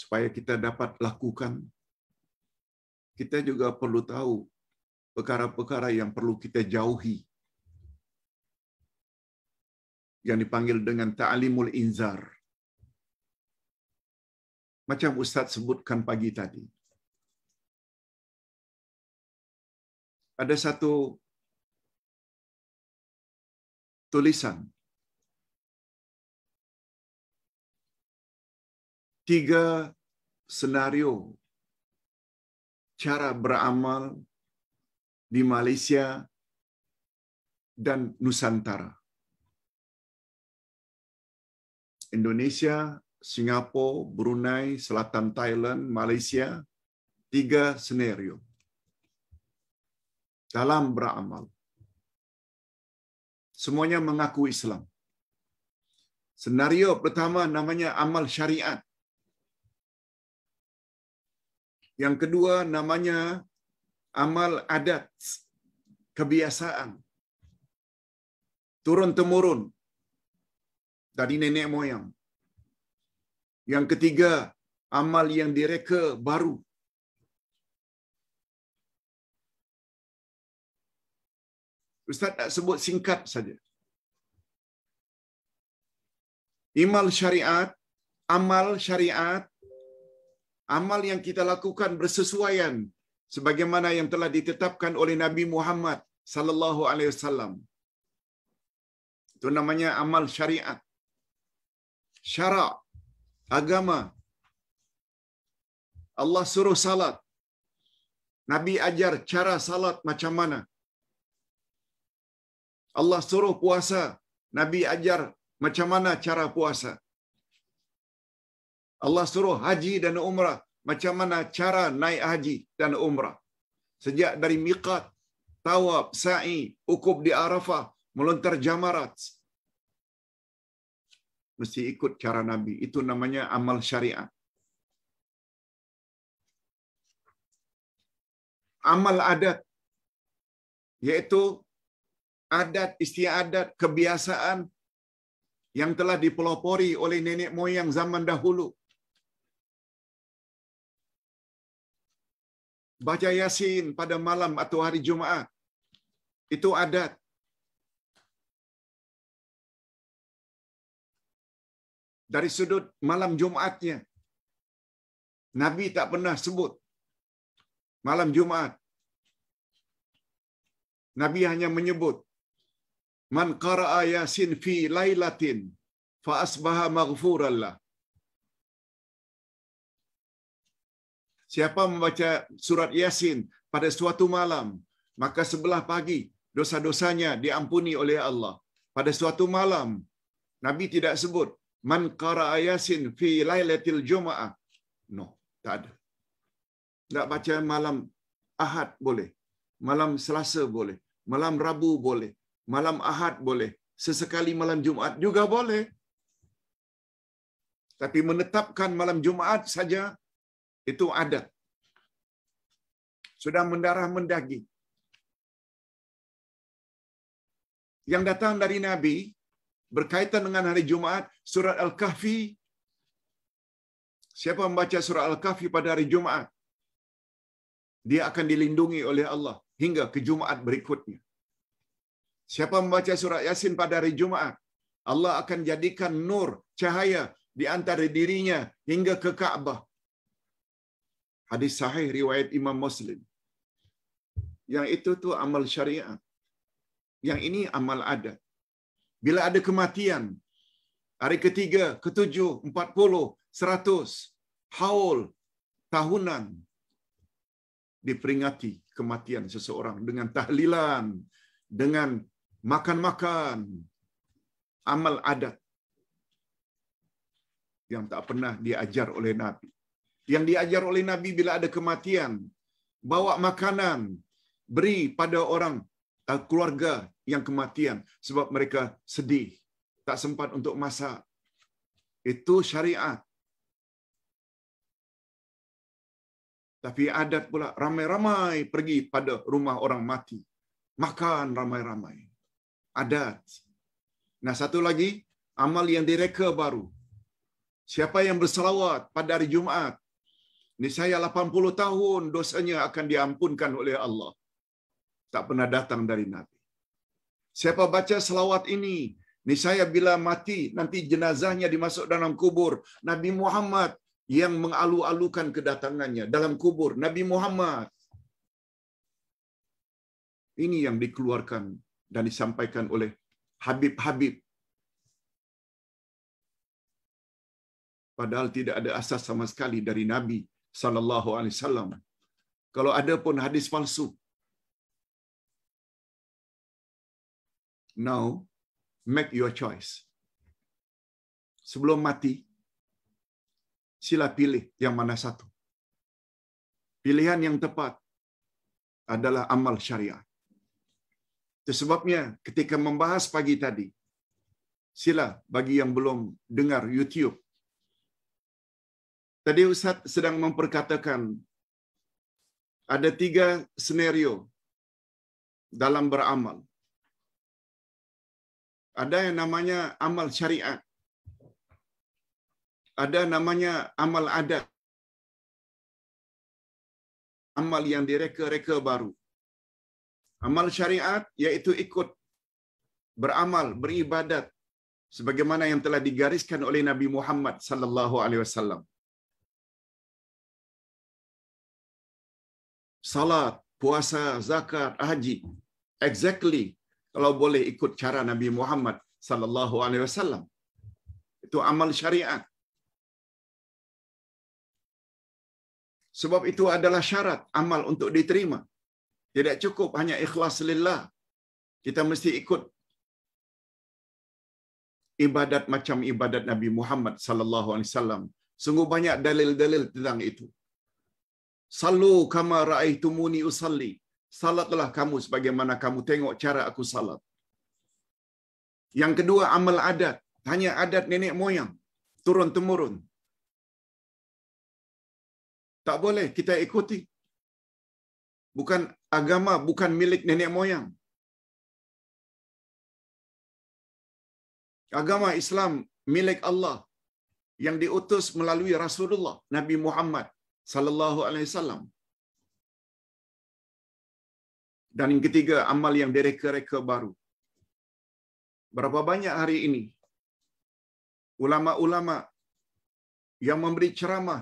supaya kita dapat lakukan. Kita juga perlu tahu perkara-perkara yang perlu kita jauhi. Yang dipanggil dengan taalimul inzar. Macam Ustaz sebutkan pagi tadi. Ada satu tulisan tiga senario cara beramal di Malaysia dan Nusantara. Indonesia, Singapura, Brunei, Selatan Thailand, Malaysia, tiga senario dalam beramal. Semuanya mengaku Islam. Senario pertama namanya amal syariat. Yang kedua namanya amal adat, kebiasaan. Turun temurun dari nenek moyang. Yang ketiga, amal yang direka baru. Ustaz tak sebut singkat saja. Imal syariat, amal syariat amal yang kita lakukan bersesuaian sebagaimana yang telah ditetapkan oleh Nabi Muhammad sallallahu alaihi wasallam. Itu namanya amal syariat. Syarak agama. Allah suruh salat. Nabi ajar cara salat macam mana. Allah suruh puasa. Nabi ajar macam mana cara puasa. Allah suruh haji dan umrah. Macam mana cara naik haji dan umrah? Sejak dari miqat, tawab, sa'i, ukub di Arafah, melontar jamarat. Mesti ikut cara Nabi. Itu namanya amal syariat. Amal adat, yaitu adat, istiadat, kebiasaan yang telah dipelopori oleh nenek moyang zaman dahulu. baca Yasin pada malam atau hari Jumat. Itu adat. Dari sudut malam Jumatnya. Nabi tak pernah sebut malam Jumat. Nabi hanya menyebut man qara'a yasin fi lailatin fa asbaha maghfurallah. Siapa membaca surat Yasin pada suatu malam, maka sebelah pagi dosa-dosanya diampuni oleh Allah. Pada suatu malam, Nabi tidak sebut man qara yasin fi lailatul jumaah. No, tak ada. Tak baca malam Ahad boleh. Malam Selasa boleh. Malam Rabu boleh. Malam Ahad boleh. Sesekali malam Jumaat juga boleh. Tapi menetapkan malam Jumaat saja Itu adat. Sudah mendarah mendagi Yang datang dari Nabi berkaitan dengan hari Jumat, surat Al-Kahfi. Siapa membaca surat Al-Kahfi pada hari Jumat? Dia akan dilindungi oleh Allah hingga ke Jumat berikutnya. Siapa membaca surat Yasin pada hari Jumaat, Allah akan jadikan nur, cahaya di antara dirinya hingga ke Ka'bah. Hadis sahih riwayat Imam Muslim. Yang itu tu amal syariah. Yang ini amal adat. Bila ada kematian, hari ketiga, ketujuh, empat puluh, seratus, haul, tahunan, diperingati kematian seseorang dengan tahlilan, dengan makan-makan, amal adat yang tak pernah diajar oleh Nabi. yang diajar oleh Nabi bila ada kematian, bawa makanan, beri pada orang eh, keluarga yang kematian sebab mereka sedih, tak sempat untuk masak. Itu syariat. Tapi adat pula ramai-ramai pergi pada rumah orang mati. Makan ramai-ramai. Adat. Nah satu lagi, amal yang direka baru. Siapa yang berselawat pada hari Jumaat, Ini saya 80 tahun dosanya akan diampunkan oleh Allah. Tak pernah datang dari Nabi. Siapa baca selawat ini, Ini saya bila mati nanti jenazahnya dimasuk dalam kubur. Nabi Muhammad yang mengalu-alukan kedatangannya dalam kubur. Nabi Muhammad. Ini yang dikeluarkan dan disampaikan oleh Habib-Habib padahal tidak ada asas sama sekali dari Nabi sallallahu alaihi wasallam. Kalau ada pun hadis palsu. Now make your choice. Sebelum mati sila pilih yang mana satu. Pilihan yang tepat adalah amal syariat. sebabnya ketika membahas pagi tadi, sila bagi yang belum dengar YouTube, Tadi Ustaz sedang memperkatakan ada tiga senario dalam beramal. Ada yang namanya amal syariat. Ada namanya amal adat. Amal yang direka-reka baru. Amal syariat iaitu ikut beramal, beribadat sebagaimana yang telah digariskan oleh Nabi Muhammad sallallahu alaihi wasallam. salat, puasa, zakat, haji. Exactly kalau boleh ikut cara Nabi Muhammad sallallahu alaihi wasallam. Itu amal syariat. Sebab itu adalah syarat amal untuk diterima. Tidak cukup hanya ikhlas lillah. Kita mesti ikut ibadat macam ibadat Nabi Muhammad sallallahu alaihi wasallam. Sungguh banyak dalil-dalil tentang itu. Salu kama ra'aitumuni usalli. Salatlah kamu sebagaimana kamu tengok cara aku salat. Yang kedua amal adat, hanya adat nenek moyang, turun temurun. Tak boleh kita ikuti. Bukan agama bukan milik nenek moyang. Agama Islam milik Allah yang diutus melalui Rasulullah Nabi Muhammad sallallahu alaihi wasallam. Dan yang ketiga amal yang direka-reka baru. Berapa banyak hari ini ulama-ulama yang memberi ceramah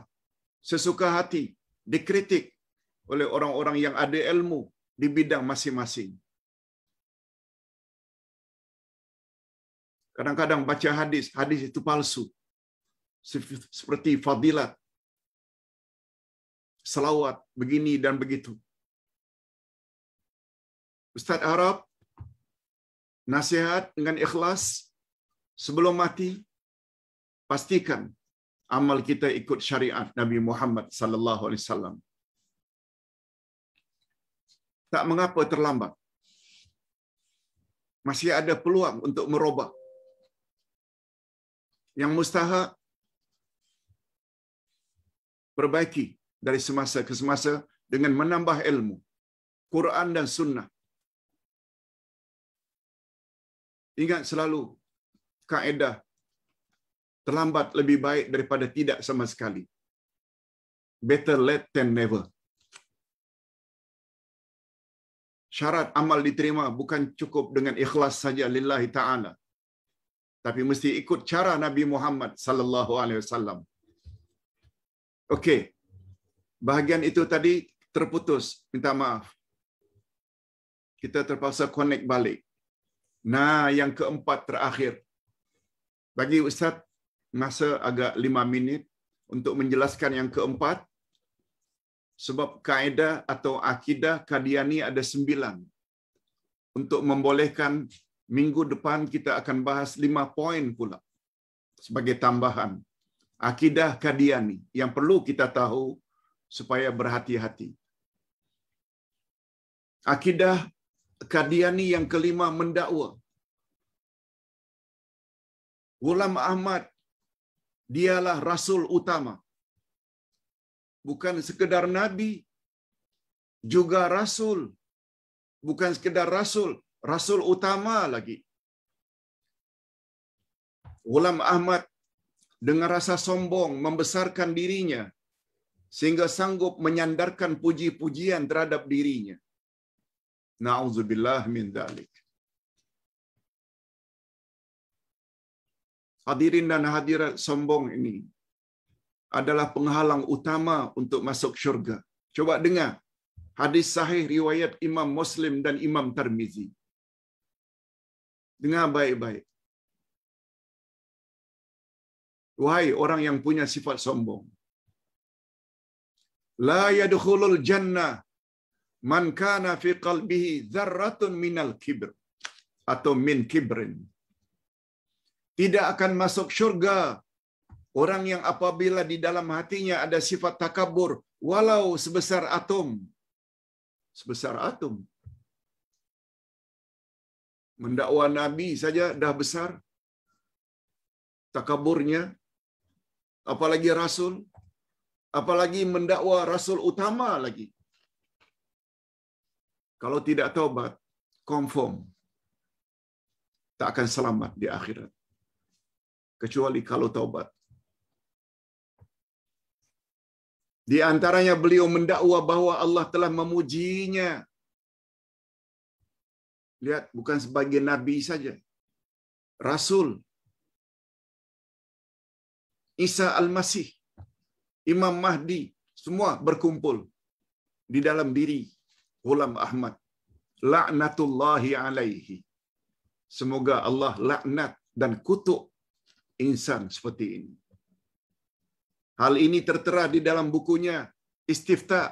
sesuka hati dikritik oleh orang-orang yang ada ilmu di bidang masing-masing. Kadang-kadang baca hadis, hadis itu palsu. Seperti fadilat selawat, begini dan begitu. Ustadz Arab, nasihat dengan ikhlas sebelum mati, pastikan amal kita ikut syariat Nabi Muhammad sallallahu alaihi wasallam. Tak mengapa terlambat. Masih ada peluang untuk merubah. Yang mustahak perbaiki dari semasa ke semasa dengan menambah ilmu Quran dan sunnah. Ingat selalu kaedah terlambat lebih baik daripada tidak sama sekali. Better late than never. Syarat amal diterima bukan cukup dengan ikhlas saja lillahi taala. Tapi mesti ikut cara Nabi Muhammad sallallahu alaihi wasallam. Okey, Bahagian itu tadi terputus, minta maaf. Kita terpaksa connect balik. Nah, yang keempat terakhir. Bagi Ustaz, masa agak lima minit untuk menjelaskan yang keempat. Sebab kaedah atau akidah Kadiani ada sembilan. Untuk membolehkan minggu depan kita akan bahas lima poin pula sebagai tambahan. Akidah Kadiani yang perlu kita tahu supaya berhati-hati. Akidah Kadiani yang kelima mendakwa. Ulam Ahmad dialah rasul utama. Bukan sekedar nabi, juga rasul. Bukan sekedar rasul, rasul utama lagi. Ulam Ahmad dengan rasa sombong membesarkan dirinya sehingga sanggup menyandarkan puji-pujian terhadap dirinya. Nauzubillah min dalik. Hadirin dan hadirat sombong ini adalah penghalang utama untuk masuk syurga. Coba dengar hadis sahih riwayat Imam Muslim dan Imam Tirmizi. Dengar baik-baik. Wahai orang yang punya sifat sombong, la yadkhulul jannah man kana fi qalbihi dzarratun minal kibr atau min kibrin. Tidak akan masuk surga orang yang apabila di dalam hatinya ada sifat takabur walau sebesar atom. Sebesar atom. Mendakwa nabi saja dah besar takaburnya apalagi rasul apalagi mendakwa rasul utama lagi. Kalau tidak taubat, confirm tak akan selamat di akhirat. Kecuali kalau taubat. Di antaranya beliau mendakwa bahwa Allah telah memujinya. Lihat, bukan sebagai nabi saja. Rasul. Isa al-Masih Imam Mahdi, semua berkumpul di dalam diri Ghulam Ahmad. Laknatullahi alaihi. Semoga Allah laknat dan kutuk insan seperti ini. Hal ini tertera di dalam bukunya Istifta.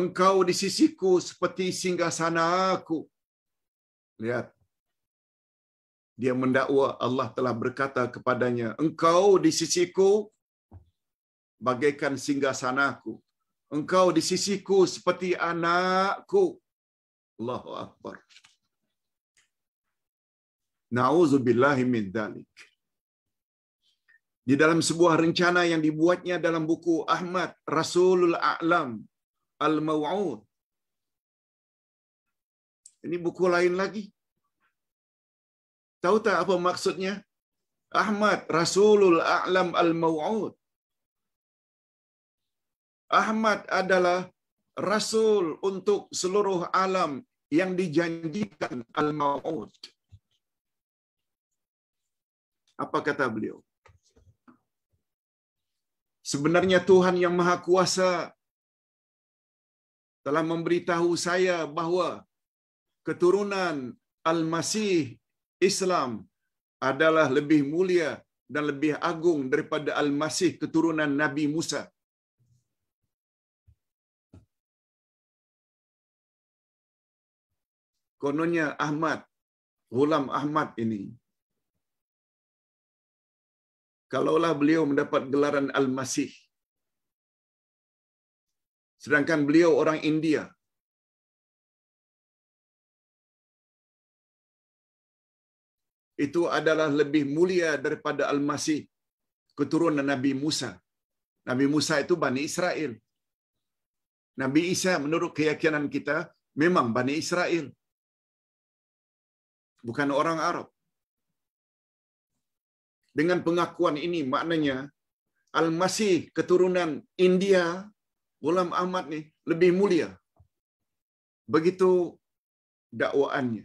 Engkau di sisiku seperti singgah sana aku. Lihat, dia mendakwa Allah telah berkata kepadanya, engkau di sisiku bagaikan singgah sanaku, Engkau di sisiku seperti anakku. Allahu Akbar. Nauzubillahi Di dalam sebuah rencana yang dibuatnya dalam buku Ahmad Rasulul A'lam Al-Maw'ud. Ini buku lain lagi. Tahu tak apa maksudnya? Ahmad Rasulul A'lam Al-Maw'ud. Ahmad adalah Rasul untuk seluruh alam yang dijanjikan Al-Maw'ud. Apa kata beliau? Sebenarnya Tuhan yang Maha Kuasa telah memberitahu saya bahwa keturunan Al-Masih Islam adalah lebih mulia dan lebih agung daripada Al-Masih keturunan Nabi Musa. Kononnya Ahmad, Ghulam Ahmad ini, kalaulah beliau mendapat gelaran Al-Masih, sedangkan beliau orang India, itu adalah lebih mulia daripada Al-Masih, keturunan Nabi Musa. Nabi Musa itu Bani Israel. Nabi Isa menurut keyakinan kita memang Bani Israel. Bukan orang Arab. Dengan pengakuan ini maknanya Al-Masih keturunan India, ulam Ahmad nih lebih mulia. Begitu dakwaannya.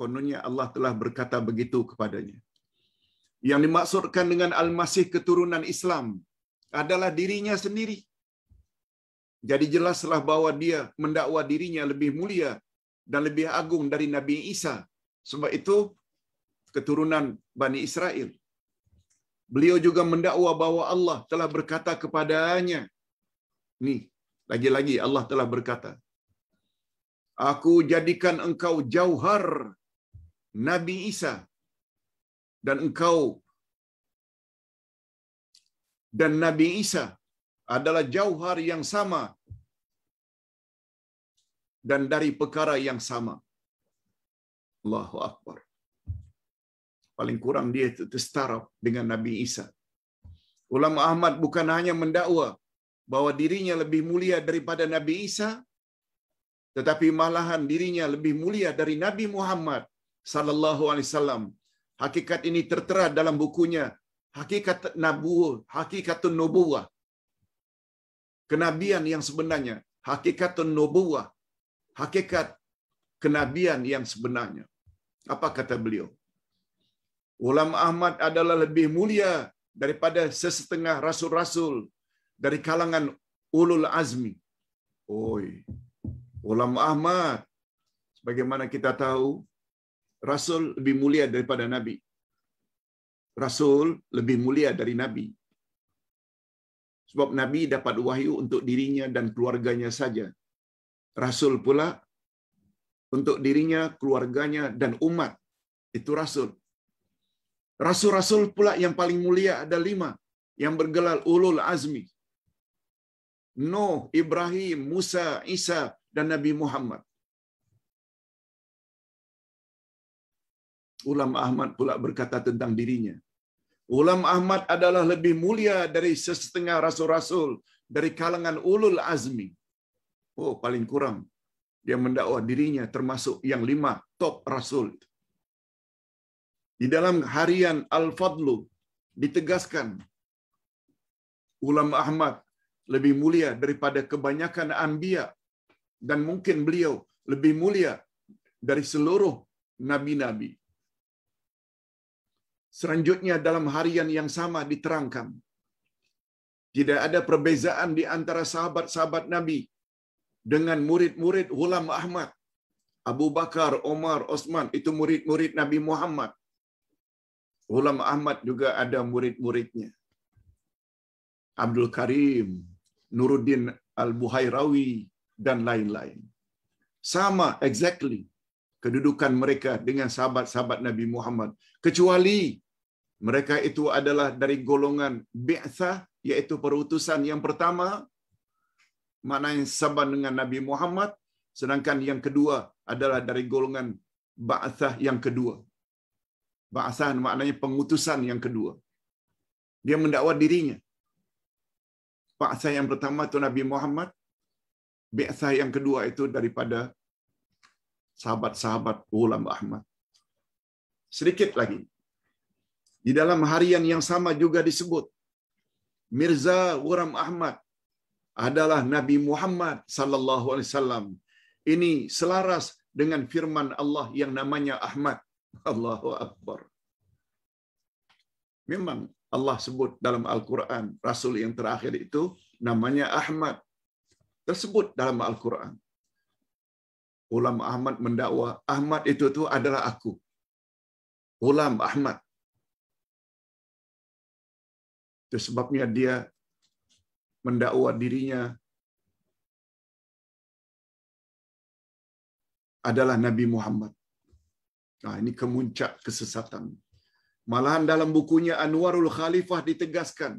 Kononnya Allah telah berkata begitu kepadanya. Yang dimaksudkan dengan Al-Masih keturunan Islam adalah dirinya sendiri. Jadi jelaslah bahwa dia mendakwa dirinya lebih mulia dan lebih agung dari Nabi Isa. Sebab itu keturunan Bani Israel. Beliau juga mendakwa bahwa Allah telah berkata kepadanya. Nih, lagi-lagi Allah telah berkata, Aku jadikan engkau jauhar Nabi Isa dan engkau dan Nabi Isa adalah jauhar yang sama dan dari perkara yang sama. Allahu Akbar. Paling kurang dia itu setara dengan Nabi Isa. Ulama Ahmad bukan hanya mendakwa bahwa dirinya lebih mulia daripada Nabi Isa, tetapi malahan dirinya lebih mulia dari Nabi Muhammad sallallahu alaihi wasallam. Hakikat ini tertera dalam bukunya Hakikat Nabuwah, Hakikatun Nubuwah. Kenabian yang sebenarnya, Hakikatun Nubuwah. Hakikat kenabian yang sebenarnya. Apa kata beliau? Ulam Ahmad adalah lebih mulia daripada sesetengah rasul-rasul dari kalangan ulul azmi. Oi. Ulam Ahmad sebagaimana kita tahu Rasul lebih mulia daripada Nabi. Rasul lebih mulia dari Nabi. Sebab Nabi dapat wahyu untuk dirinya dan keluarganya saja. Rasul pula untuk dirinya, keluarganya, dan umat. Itu Rasul. Rasul-Rasul pula yang paling mulia ada lima. Yang bergelar Ulul Azmi. Nuh, Ibrahim, Musa, Isa, dan Nabi Muhammad. Ulam Ahmad pula berkata tentang dirinya. Ulam Ahmad adalah lebih mulia dari sesetengah rasul-rasul dari kalangan ulul azmi. Oh, paling kurang dia mendakwa dirinya termasuk yang lima top rasul. Di dalam harian Al-Fadlu ditegaskan ulama Ahmad lebih mulia daripada kebanyakan ambia dan mungkin beliau lebih mulia dari seluruh nabi-nabi. Selanjutnya dalam harian yang sama diterangkan. Tidak ada perbezaan di antara sahabat-sahabat Nabi dengan murid-murid ulama Ahmad. Abu Bakar, Omar, Osman itu murid-murid Nabi Muhammad. ulama Ahmad juga ada murid-muridnya. Abdul Karim, Nuruddin Al-Buhairawi, dan lain-lain. Sama, exactly, kedudukan mereka dengan sahabat-sahabat Nabi Muhammad. Kecuali mereka itu adalah dari golongan bi'thah yaitu perutusan yang pertama mana yang sama dengan Nabi Muhammad sedangkan yang kedua adalah dari golongan ba'thah yang kedua ba'thah maknanya pengutusan yang kedua dia mendakwa dirinya ba'thah yang pertama itu Nabi Muhammad bi'thah yang kedua itu daripada sahabat-sahabat ulama Ahmad sedikit lagi Di dalam harian yang sama juga disebut Mirza Ghuram Ahmad adalah Nabi Muhammad sallallahu alaihi wasallam. Ini selaras dengan firman Allah yang namanya Ahmad. Allahu akbar. Memang Allah sebut dalam Al-Qur'an rasul yang terakhir itu namanya Ahmad. Tersebut dalam Al-Qur'an. Ulama Ahmad mendakwa Ahmad itu tuh adalah aku. Ulam Ahmad Itu ya, sebabnya dia mendakwa dirinya adalah Nabi Muhammad. Nah, ini kemuncak kesesatan. Malahan dalam bukunya Anwarul Khalifah ditegaskan,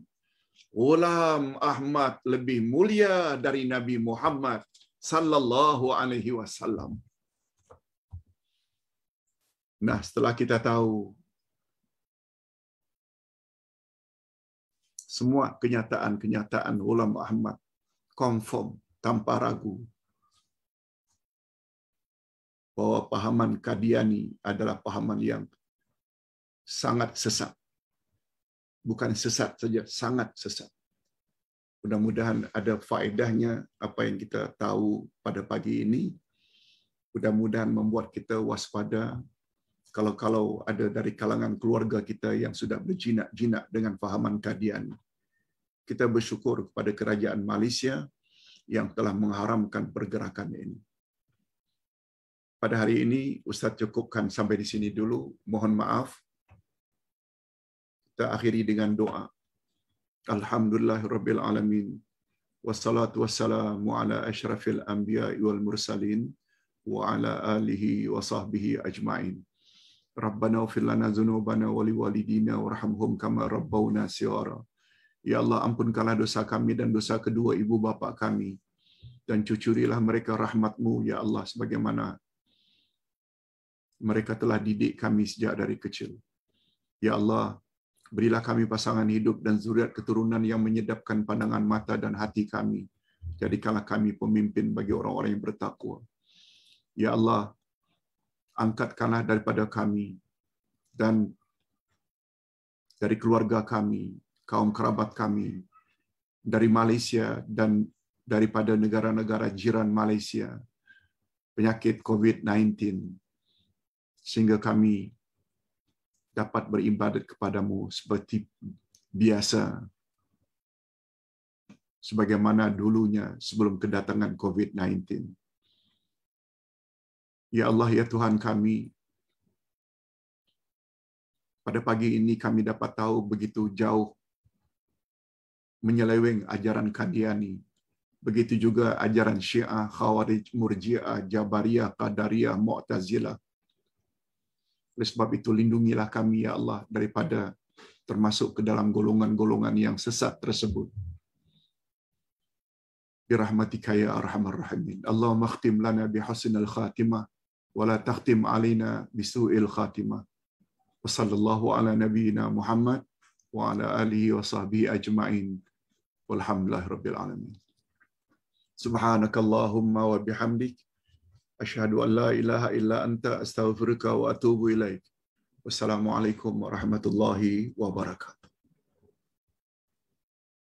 Ulam Ahmad lebih mulia dari Nabi Muhammad sallallahu alaihi wasallam. Nah, setelah kita tahu semua kenyataan-kenyataan ulama Ahmad konform tanpa ragu bahwa pahaman Kadiani adalah pahaman yang sangat sesat. Bukan sesat saja, sangat sesat. Mudah-mudahan ada faedahnya apa yang kita tahu pada pagi ini. Mudah-mudahan membuat kita waspada kalau-kalau ada dari kalangan keluarga kita yang sudah berjinak-jinak dengan pahaman Kadiani. kita bersyukur kepada kerajaan Malaysia yang telah mengharamkan pergerakan ini. Pada hari ini, Ustaz cukupkan sampai di sini dulu. Mohon maaf. Kita akhiri dengan doa. Alhamdulillahirabbil alamin. Wassalatu wassalamu ala asyrafil anbiya'i wal mursalin wa ala alihi wa sahbihi ajma'in. Rabbana ighfir lana dzunubana wa liwalidina warhamhum kama rabbawna shighara. Ya Allah, ampunkanlah dosa kami dan dosa kedua ibu bapa kami. Dan cucurilah mereka rahmatMu Ya Allah, sebagaimana mereka telah didik kami sejak dari kecil. Ya Allah, berilah kami pasangan hidup dan zuriat keturunan yang menyedapkan pandangan mata dan hati kami. Jadikanlah kami pemimpin bagi orang-orang yang bertakwa. Ya Allah, angkatkanlah daripada kami dan dari keluarga kami, kaum kerabat kami dari Malaysia dan daripada negara-negara jiran Malaysia penyakit COVID-19 sehingga kami dapat beribadat kepadamu seperti biasa sebagaimana dulunya sebelum kedatangan COVID-19. Ya Allah, ya Tuhan kami, pada pagi ini kami dapat tahu begitu jauh menyeleweng ajaran Kadiani. Begitu juga ajaran Syiah, Khawarij, Murji'ah, Jabariyah, Qadariyah, Mu'tazilah. Oleh sebab itu lindungilah kami ya Allah daripada termasuk ke dalam golongan-golongan yang sesat tersebut. Birahmatika ya arhamar rahimin. Allahumma khtim lana bihusnil khatimah wa la takhtim alina bisu'il khatimah. Wa sallallahu ala nabiyyina Muhammad wa ala alihi wa sahbihi ajma'in walhamdulillah subhanakallahumma wa bihamdik asyhadu an la ilaha illa anta astaghfiruka wa atubu ilaik wassalamualaikum warahmatullahi wabarakatuh